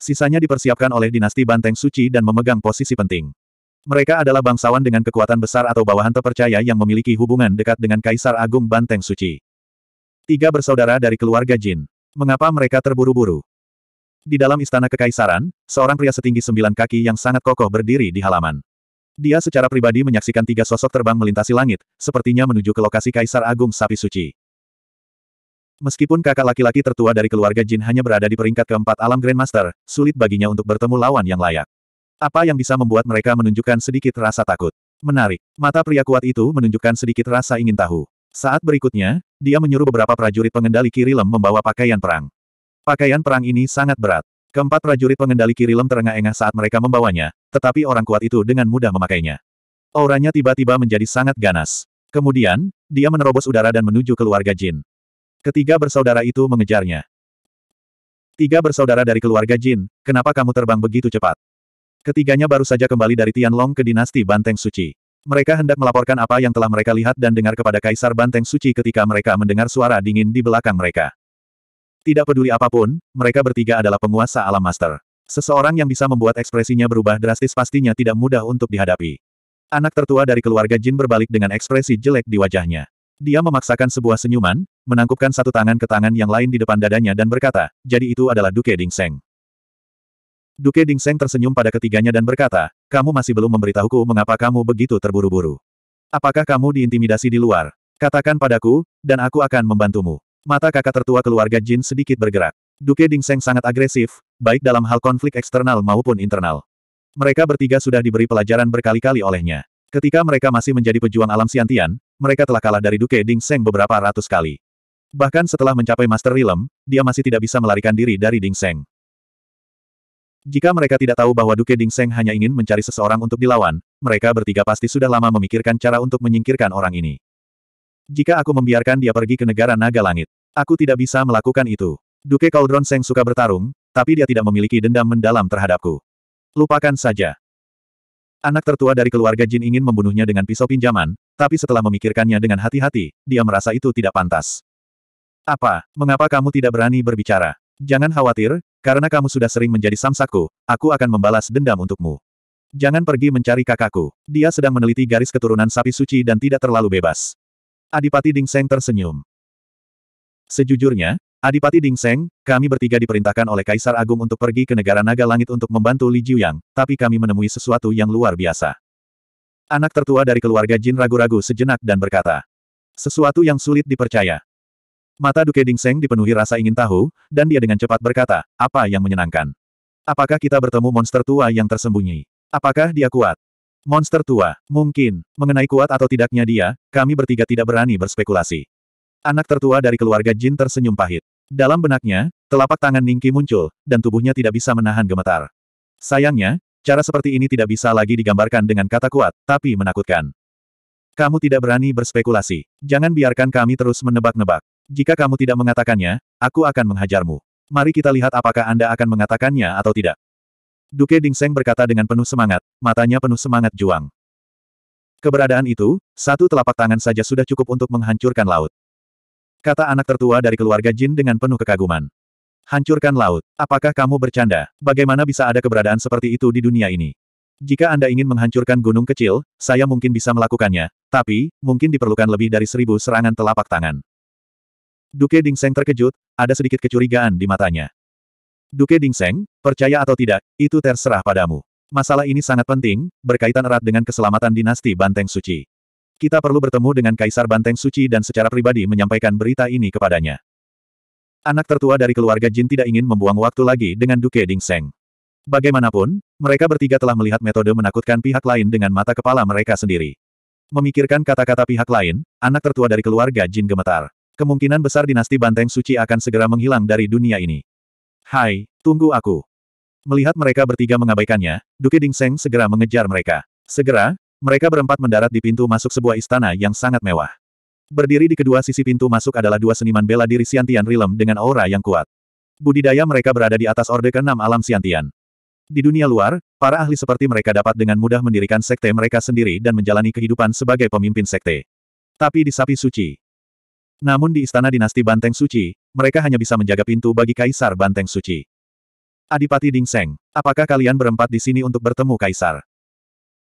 Sisanya dipersiapkan oleh dinasti Banteng Suci dan memegang posisi penting. Mereka adalah bangsawan dengan kekuatan besar atau bawahan terpercaya yang memiliki hubungan dekat dengan Kaisar Agung Banteng Suci. Tiga bersaudara dari keluarga Jin. Mengapa mereka terburu-buru? Di dalam istana kekaisaran, seorang pria setinggi sembilan kaki yang sangat kokoh berdiri di halaman. Dia secara pribadi menyaksikan tiga sosok terbang melintasi langit, sepertinya menuju ke lokasi Kaisar Agung Sapi Suci. Meskipun kakak laki-laki tertua dari keluarga Jin hanya berada di peringkat keempat alam Grandmaster, sulit baginya untuk bertemu lawan yang layak. Apa yang bisa membuat mereka menunjukkan sedikit rasa takut? Menarik. Mata pria kuat itu menunjukkan sedikit rasa ingin tahu. Saat berikutnya, dia menyuruh beberapa prajurit pengendali Kirilem membawa pakaian perang. Pakaian perang ini sangat berat. Keempat prajurit pengendali Kirilem terengah-engah saat mereka membawanya, tetapi orang kuat itu dengan mudah memakainya. Auranya tiba-tiba menjadi sangat ganas. Kemudian, dia menerobos udara dan menuju keluarga Jin. Ketiga bersaudara itu mengejarnya. Tiga bersaudara dari keluarga Jin, kenapa kamu terbang begitu cepat? Ketiganya baru saja kembali dari Tianlong ke dinasti Banteng Suci. Mereka hendak melaporkan apa yang telah mereka lihat dan dengar kepada Kaisar Banteng Suci ketika mereka mendengar suara dingin di belakang mereka. Tidak peduli apapun, mereka bertiga adalah penguasa alam master. Seseorang yang bisa membuat ekspresinya berubah drastis pastinya tidak mudah untuk dihadapi. Anak tertua dari keluarga Jin berbalik dengan ekspresi jelek di wajahnya. Dia memaksakan sebuah senyuman, menangkupkan satu tangan ke tangan yang lain di depan dadanya dan berkata, jadi itu adalah Duke Dingseng. Duke Ding Seng tersenyum pada ketiganya dan berkata, kamu masih belum memberitahuku mengapa kamu begitu terburu-buru. Apakah kamu diintimidasi di luar? Katakan padaku, dan aku akan membantumu. Mata kakak tertua keluarga Jin sedikit bergerak. Duke Ding Seng sangat agresif, baik dalam hal konflik eksternal maupun internal. Mereka bertiga sudah diberi pelajaran berkali-kali olehnya. Ketika mereka masih menjadi pejuang alam siantian, mereka telah kalah dari Duke Ding Seng beberapa ratus kali. Bahkan setelah mencapai Master Realm, dia masih tidak bisa melarikan diri dari Ding Seng. Jika mereka tidak tahu bahwa Duke Ding Sheng hanya ingin mencari seseorang untuk dilawan, mereka bertiga pasti sudah lama memikirkan cara untuk menyingkirkan orang ini. Jika aku membiarkan dia pergi ke negara naga langit, aku tidak bisa melakukan itu. Duke Cauldron Seng suka bertarung, tapi dia tidak memiliki dendam mendalam terhadapku. Lupakan saja. Anak tertua dari keluarga Jin ingin membunuhnya dengan pisau pinjaman, tapi setelah memikirkannya dengan hati-hati, dia merasa itu tidak pantas. Apa, mengapa kamu tidak berani berbicara? Jangan khawatir, karena kamu sudah sering menjadi samsaku, aku akan membalas dendam untukmu. Jangan pergi mencari kakakku. Dia sedang meneliti garis keturunan sapi suci dan tidak terlalu bebas. Adipati Ding Seng tersenyum. Sejujurnya, Adipati Ding Seng, kami bertiga diperintahkan oleh Kaisar Agung untuk pergi ke negara naga langit untuk membantu Li Jiuyang, tapi kami menemui sesuatu yang luar biasa. Anak tertua dari keluarga Jin ragu-ragu sejenak dan berkata, sesuatu yang sulit dipercaya. Mata Duke Ding Seng dipenuhi rasa ingin tahu, dan dia dengan cepat berkata, apa yang menyenangkan? Apakah kita bertemu monster tua yang tersembunyi? Apakah dia kuat? Monster tua, mungkin, mengenai kuat atau tidaknya dia, kami bertiga tidak berani berspekulasi. Anak tertua dari keluarga Jin tersenyum pahit. Dalam benaknya, telapak tangan Ningki muncul, dan tubuhnya tidak bisa menahan gemetar. Sayangnya, cara seperti ini tidak bisa lagi digambarkan dengan kata kuat, tapi menakutkan. Kamu tidak berani berspekulasi. Jangan biarkan kami terus menebak-nebak. Jika kamu tidak mengatakannya, aku akan menghajarmu. Mari kita lihat apakah Anda akan mengatakannya atau tidak. Duke Dingseng berkata dengan penuh semangat, matanya penuh semangat juang. Keberadaan itu, satu telapak tangan saja sudah cukup untuk menghancurkan laut. Kata anak tertua dari keluarga Jin dengan penuh kekaguman. Hancurkan laut. Apakah kamu bercanda? Bagaimana bisa ada keberadaan seperti itu di dunia ini? Jika Anda ingin menghancurkan gunung kecil, saya mungkin bisa melakukannya, tapi, mungkin diperlukan lebih dari seribu serangan telapak tangan. Duke Ding Seng terkejut, ada sedikit kecurigaan di matanya. Duke Ding Seng, percaya atau tidak, itu terserah padamu. Masalah ini sangat penting, berkaitan erat dengan keselamatan dinasti Banteng Suci. Kita perlu bertemu dengan Kaisar Banteng Suci dan secara pribadi menyampaikan berita ini kepadanya. Anak tertua dari keluarga Jin tidak ingin membuang waktu lagi dengan Duke Ding Seng. Bagaimanapun, mereka bertiga telah melihat metode menakutkan pihak lain dengan mata kepala mereka sendiri. Memikirkan kata-kata pihak lain, anak tertua dari keluarga Jin gemetar. Kemungkinan besar dinasti Banteng Suci akan segera menghilang dari dunia ini. Hai, tunggu aku. Melihat mereka bertiga mengabaikannya, Duke Dingseng segera mengejar mereka. Segera, mereka berempat mendarat di pintu masuk sebuah istana yang sangat mewah. Berdiri di kedua sisi pintu masuk adalah dua seniman bela diri Siantian Rilem dengan aura yang kuat. Budidaya mereka berada di atas Orde keenam Alam Siantian. Di dunia luar, para ahli seperti mereka dapat dengan mudah mendirikan sekte mereka sendiri dan menjalani kehidupan sebagai pemimpin sekte. Tapi di sapi suci, namun di istana dinasti Banteng Suci, mereka hanya bisa menjaga pintu bagi Kaisar Banteng Suci. Adipati Ding Seng, apakah kalian berempat di sini untuk bertemu Kaisar?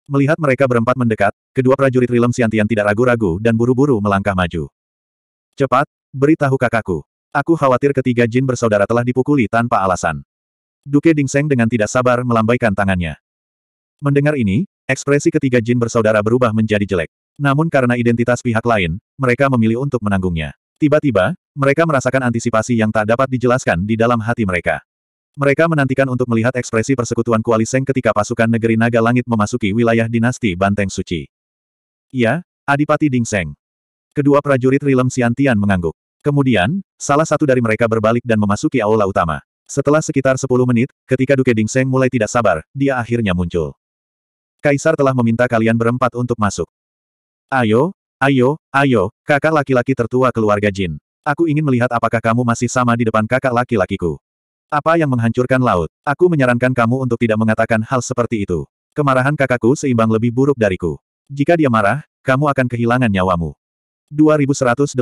Melihat mereka berempat mendekat, kedua prajurit Rilem Siantian tidak ragu-ragu dan buru-buru melangkah maju. Cepat, beritahu kakakku. Aku khawatir ketiga jin bersaudara telah dipukuli tanpa alasan. Duke Ding Seng dengan tidak sabar melambaikan tangannya. Mendengar ini, ekspresi ketiga jin bersaudara berubah menjadi jelek. Namun karena identitas pihak lain, mereka memilih untuk menanggungnya. Tiba-tiba, mereka merasakan antisipasi yang tak dapat dijelaskan di dalam hati mereka. Mereka menantikan untuk melihat ekspresi persekutuan Kuali Seng ketika pasukan negeri Naga Langit memasuki wilayah dinasti Banteng Suci. Ya, Adipati Ding Seng. Kedua prajurit Rilem Siantian mengangguk. Kemudian, salah satu dari mereka berbalik dan memasuki aula utama. Setelah sekitar 10 menit, ketika Duke Ding Seng mulai tidak sabar, dia akhirnya muncul. Kaisar telah meminta kalian berempat untuk masuk. Ayo, ayo, ayo, kakak laki-laki tertua keluarga Jin. Aku ingin melihat apakah kamu masih sama di depan kakak laki-lakiku. Apa yang menghancurkan laut? Aku menyarankan kamu untuk tidak mengatakan hal seperti itu. Kemarahan kakakku seimbang lebih buruk dariku. Jika dia marah, kamu akan kehilangan nyawamu. 2180.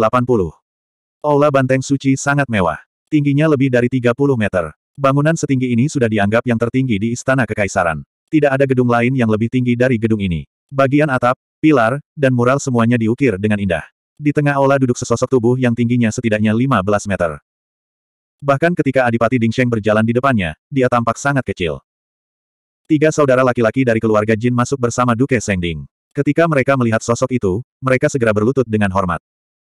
Aula Banteng Suci sangat mewah. Tingginya lebih dari 30 meter. Bangunan setinggi ini sudah dianggap yang tertinggi di Istana Kekaisaran. Tidak ada gedung lain yang lebih tinggi dari gedung ini. Bagian atap, pilar, dan mural semuanya diukir dengan indah. Di tengah aula duduk sesosok tubuh yang tingginya setidaknya 15 meter. Bahkan ketika Adipati Dingsheng berjalan di depannya, dia tampak sangat kecil. Tiga saudara laki-laki dari keluarga Jin masuk bersama Duke Sengding. Ketika mereka melihat sosok itu, mereka segera berlutut dengan hormat.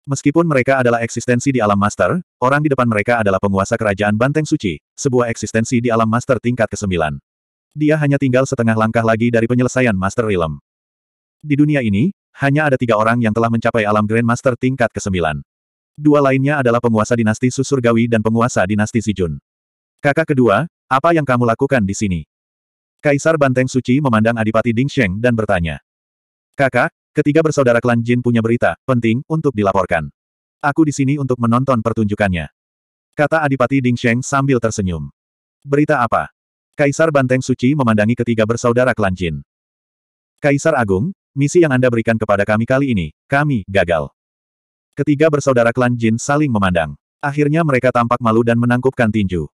Meskipun mereka adalah eksistensi di alam master, orang di depan mereka adalah penguasa kerajaan Banteng Suci, sebuah eksistensi di alam master tingkat ke-9. Dia hanya tinggal setengah langkah lagi dari penyelesaian Master Realm. Di dunia ini, hanya ada tiga orang yang telah mencapai alam Grandmaster tingkat ke-9. Dua lainnya adalah penguasa dinasti Susurgawi dan penguasa dinasti Sijun. Kakak kedua, apa yang kamu lakukan di sini? Kaisar Banteng Suci memandang Adipati Ding Sheng dan bertanya. Kakak, ketiga bersaudara klan Jin punya berita, penting, untuk dilaporkan. Aku di sini untuk menonton pertunjukannya. Kata Adipati Ding Sheng sambil tersenyum. Berita apa? Kaisar Banteng Suci memandangi ketiga bersaudara klan Jin. Kaisar Agung, misi yang Anda berikan kepada kami kali ini, kami gagal. Ketiga bersaudara klan Jin saling memandang. Akhirnya mereka tampak malu dan menangkupkan tinju.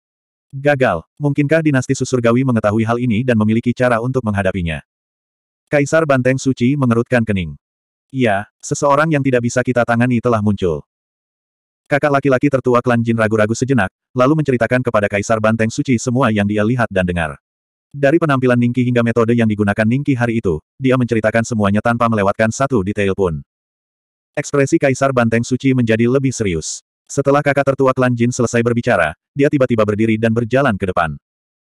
Gagal. Mungkinkah dinasti Susurgawi mengetahui hal ini dan memiliki cara untuk menghadapinya? Kaisar Banteng Suci mengerutkan kening. Iya, seseorang yang tidak bisa kita tangani telah muncul. Kakak laki-laki tertua klan Jin ragu-ragu sejenak, lalu menceritakan kepada Kaisar Banteng Suci semua yang dia lihat dan dengar. Dari penampilan Ningki hingga metode yang digunakan Ningki hari itu, dia menceritakan semuanya tanpa melewatkan satu detail pun. Ekspresi Kaisar Banteng Suci menjadi lebih serius. Setelah kakak tertua klan Jin selesai berbicara, dia tiba-tiba berdiri dan berjalan ke depan.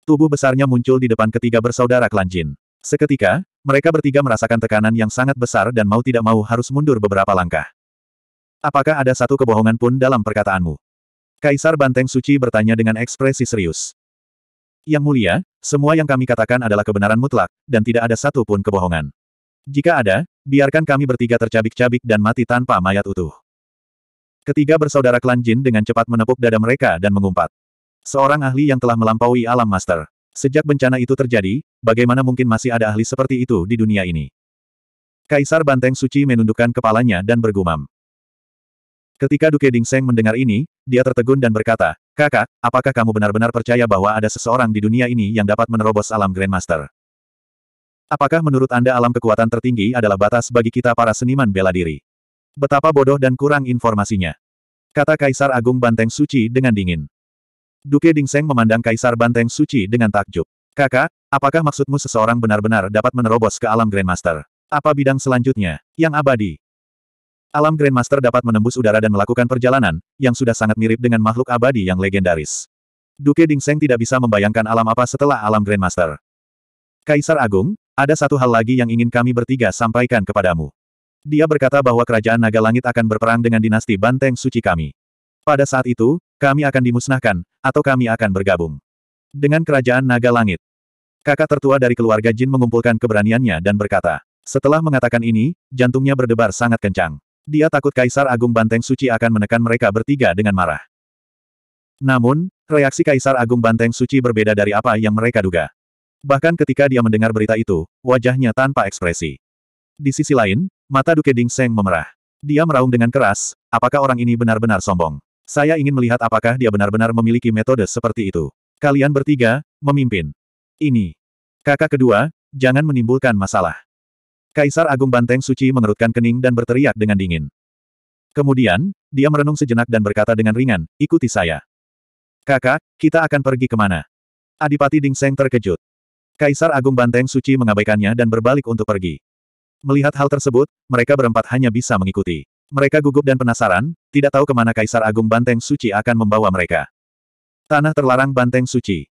Tubuh besarnya muncul di depan ketiga bersaudara klan Jin. Seketika, mereka bertiga merasakan tekanan yang sangat besar dan mau tidak mau harus mundur beberapa langkah. Apakah ada satu kebohongan pun dalam perkataanmu? Kaisar Banteng Suci bertanya dengan ekspresi serius. Yang mulia, semua yang kami katakan adalah kebenaran mutlak, dan tidak ada satu pun kebohongan. Jika ada, biarkan kami bertiga tercabik-cabik dan mati tanpa mayat utuh. Ketiga bersaudara klan Jin dengan cepat menepuk dada mereka dan mengumpat. Seorang ahli yang telah melampaui alam master. Sejak bencana itu terjadi, bagaimana mungkin masih ada ahli seperti itu di dunia ini? Kaisar Banteng Suci menundukkan kepalanya dan bergumam. Ketika Duke Dingseng mendengar ini, dia tertegun dan berkata, Kakak, apakah kamu benar-benar percaya bahwa ada seseorang di dunia ini yang dapat menerobos alam Grandmaster? Apakah menurut Anda alam kekuatan tertinggi adalah batas bagi kita para seniman bela diri? Betapa bodoh dan kurang informasinya. Kata Kaisar Agung Banteng Suci dengan dingin. Duke Dingseng memandang Kaisar Banteng Suci dengan takjub. Kakak, apakah maksudmu seseorang benar-benar dapat menerobos ke alam Grandmaster? Apa bidang selanjutnya, yang abadi? Alam Grandmaster dapat menembus udara dan melakukan perjalanan, yang sudah sangat mirip dengan makhluk abadi yang legendaris. Duke Dingseng tidak bisa membayangkan alam apa setelah alam Grandmaster. Kaisar Agung, ada satu hal lagi yang ingin kami bertiga sampaikan kepadamu. Dia berkata bahwa kerajaan Naga Langit akan berperang dengan dinasti Banteng Suci kami. Pada saat itu, kami akan dimusnahkan, atau kami akan bergabung. Dengan kerajaan Naga Langit. Kakak tertua dari keluarga Jin mengumpulkan keberaniannya dan berkata, setelah mengatakan ini, jantungnya berdebar sangat kencang. Dia takut Kaisar Agung Banteng Suci akan menekan mereka bertiga dengan marah. Namun, reaksi Kaisar Agung Banteng Suci berbeda dari apa yang mereka duga. Bahkan ketika dia mendengar berita itu, wajahnya tanpa ekspresi. Di sisi lain, mata Duke Ding Seng memerah. Dia meraung dengan keras, apakah orang ini benar-benar sombong? Saya ingin melihat apakah dia benar-benar memiliki metode seperti itu. Kalian bertiga, memimpin. Ini. Kakak kedua, jangan menimbulkan masalah. Kaisar Agung Banteng Suci mengerutkan kening dan berteriak dengan dingin. Kemudian, dia merenung sejenak dan berkata dengan ringan, ikuti saya. Kakak, kita akan pergi kemana? Adipati Ding Seng terkejut. Kaisar Agung Banteng Suci mengabaikannya dan berbalik untuk pergi. Melihat hal tersebut, mereka berempat hanya bisa mengikuti. Mereka gugup dan penasaran, tidak tahu kemana Kaisar Agung Banteng Suci akan membawa mereka. Tanah terlarang Banteng Suci.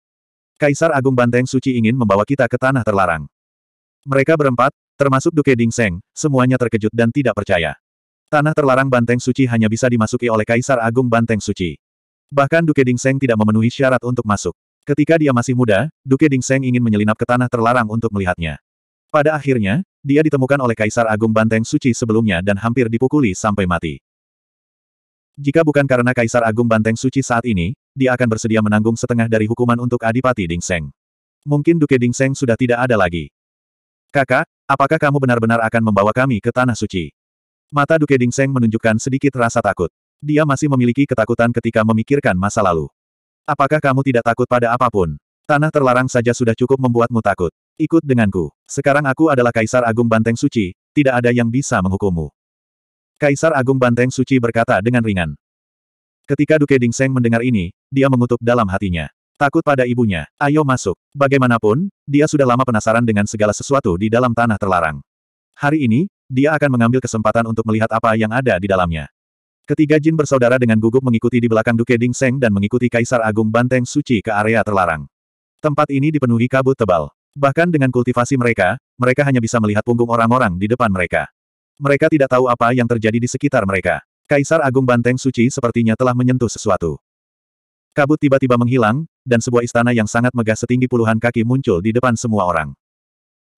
Kaisar Agung Banteng Suci ingin membawa kita ke tanah terlarang. Mereka berempat, Termasuk Duke Ding Seng, semuanya terkejut dan tidak percaya. Tanah terlarang Banteng Suci hanya bisa dimasuki oleh Kaisar Agung Banteng Suci. Bahkan Duke Ding Seng tidak memenuhi syarat untuk masuk. Ketika dia masih muda, Duke Ding Seng ingin menyelinap ke tanah terlarang untuk melihatnya. Pada akhirnya, dia ditemukan oleh Kaisar Agung Banteng Suci sebelumnya dan hampir dipukuli sampai mati. Jika bukan karena Kaisar Agung Banteng Suci saat ini, dia akan bersedia menanggung setengah dari hukuman untuk Adipati Ding Seng. Mungkin Duke Ding Seng sudah tidak ada lagi. Kakak, apakah kamu benar-benar akan membawa kami ke Tanah Suci? Mata Duke Ding Seng menunjukkan sedikit rasa takut. Dia masih memiliki ketakutan ketika memikirkan masa lalu. Apakah kamu tidak takut pada apapun? Tanah terlarang saja sudah cukup membuatmu takut. Ikut denganku. Sekarang aku adalah Kaisar Agung Banteng Suci, tidak ada yang bisa menghukummu. Kaisar Agung Banteng Suci berkata dengan ringan. Ketika Duke Ding Seng mendengar ini, dia mengutuk dalam hatinya. Takut pada ibunya. Ayo masuk. Bagaimanapun, dia sudah lama penasaran dengan segala sesuatu di dalam tanah terlarang. Hari ini, dia akan mengambil kesempatan untuk melihat apa yang ada di dalamnya. Ketiga jin bersaudara dengan gugup mengikuti di belakang Duke Ding Seng dan mengikuti Kaisar Agung Banteng Suci ke area terlarang. Tempat ini dipenuhi kabut tebal. Bahkan dengan kultivasi mereka, mereka hanya bisa melihat punggung orang-orang di depan mereka. Mereka tidak tahu apa yang terjadi di sekitar mereka. Kaisar Agung Banteng Suci sepertinya telah menyentuh sesuatu. Kabut tiba-tiba menghilang, dan sebuah istana yang sangat megah setinggi puluhan kaki muncul di depan semua orang.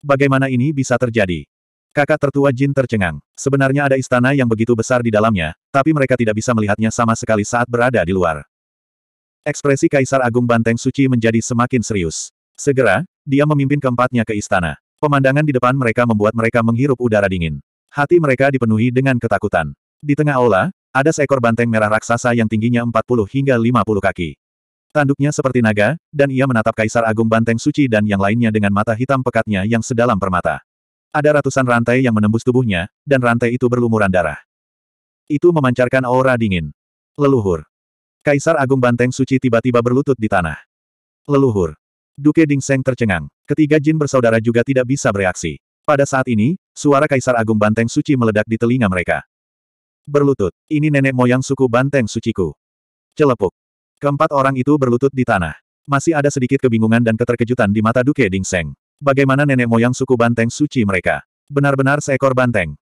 Bagaimana ini bisa terjadi? Kakak tertua Jin tercengang. Sebenarnya ada istana yang begitu besar di dalamnya, tapi mereka tidak bisa melihatnya sama sekali saat berada di luar. Ekspresi Kaisar Agung Banteng Suci menjadi semakin serius. Segera, dia memimpin keempatnya ke istana. Pemandangan di depan mereka membuat mereka menghirup udara dingin. Hati mereka dipenuhi dengan ketakutan. Di tengah aula, ada seekor banteng merah raksasa yang tingginya 40 hingga 50 kaki. Tanduknya seperti naga, dan ia menatap Kaisar Agung Banteng Suci dan yang lainnya dengan mata hitam pekatnya yang sedalam permata. Ada ratusan rantai yang menembus tubuhnya, dan rantai itu berlumuran darah. Itu memancarkan aura dingin. Leluhur. Kaisar Agung Banteng Suci tiba-tiba berlutut di tanah. Leluhur. Duke Ding Seng tercengang. Ketiga jin bersaudara juga tidak bisa bereaksi. Pada saat ini, suara Kaisar Agung Banteng Suci meledak di telinga mereka. Berlutut. Ini nenek moyang suku Banteng Suciku. Celepuk. Keempat orang itu berlutut di tanah. Masih ada sedikit kebingungan dan keterkejutan di mata Duke Dingseng. Bagaimana nenek moyang suku banteng suci mereka? Benar-benar seekor banteng.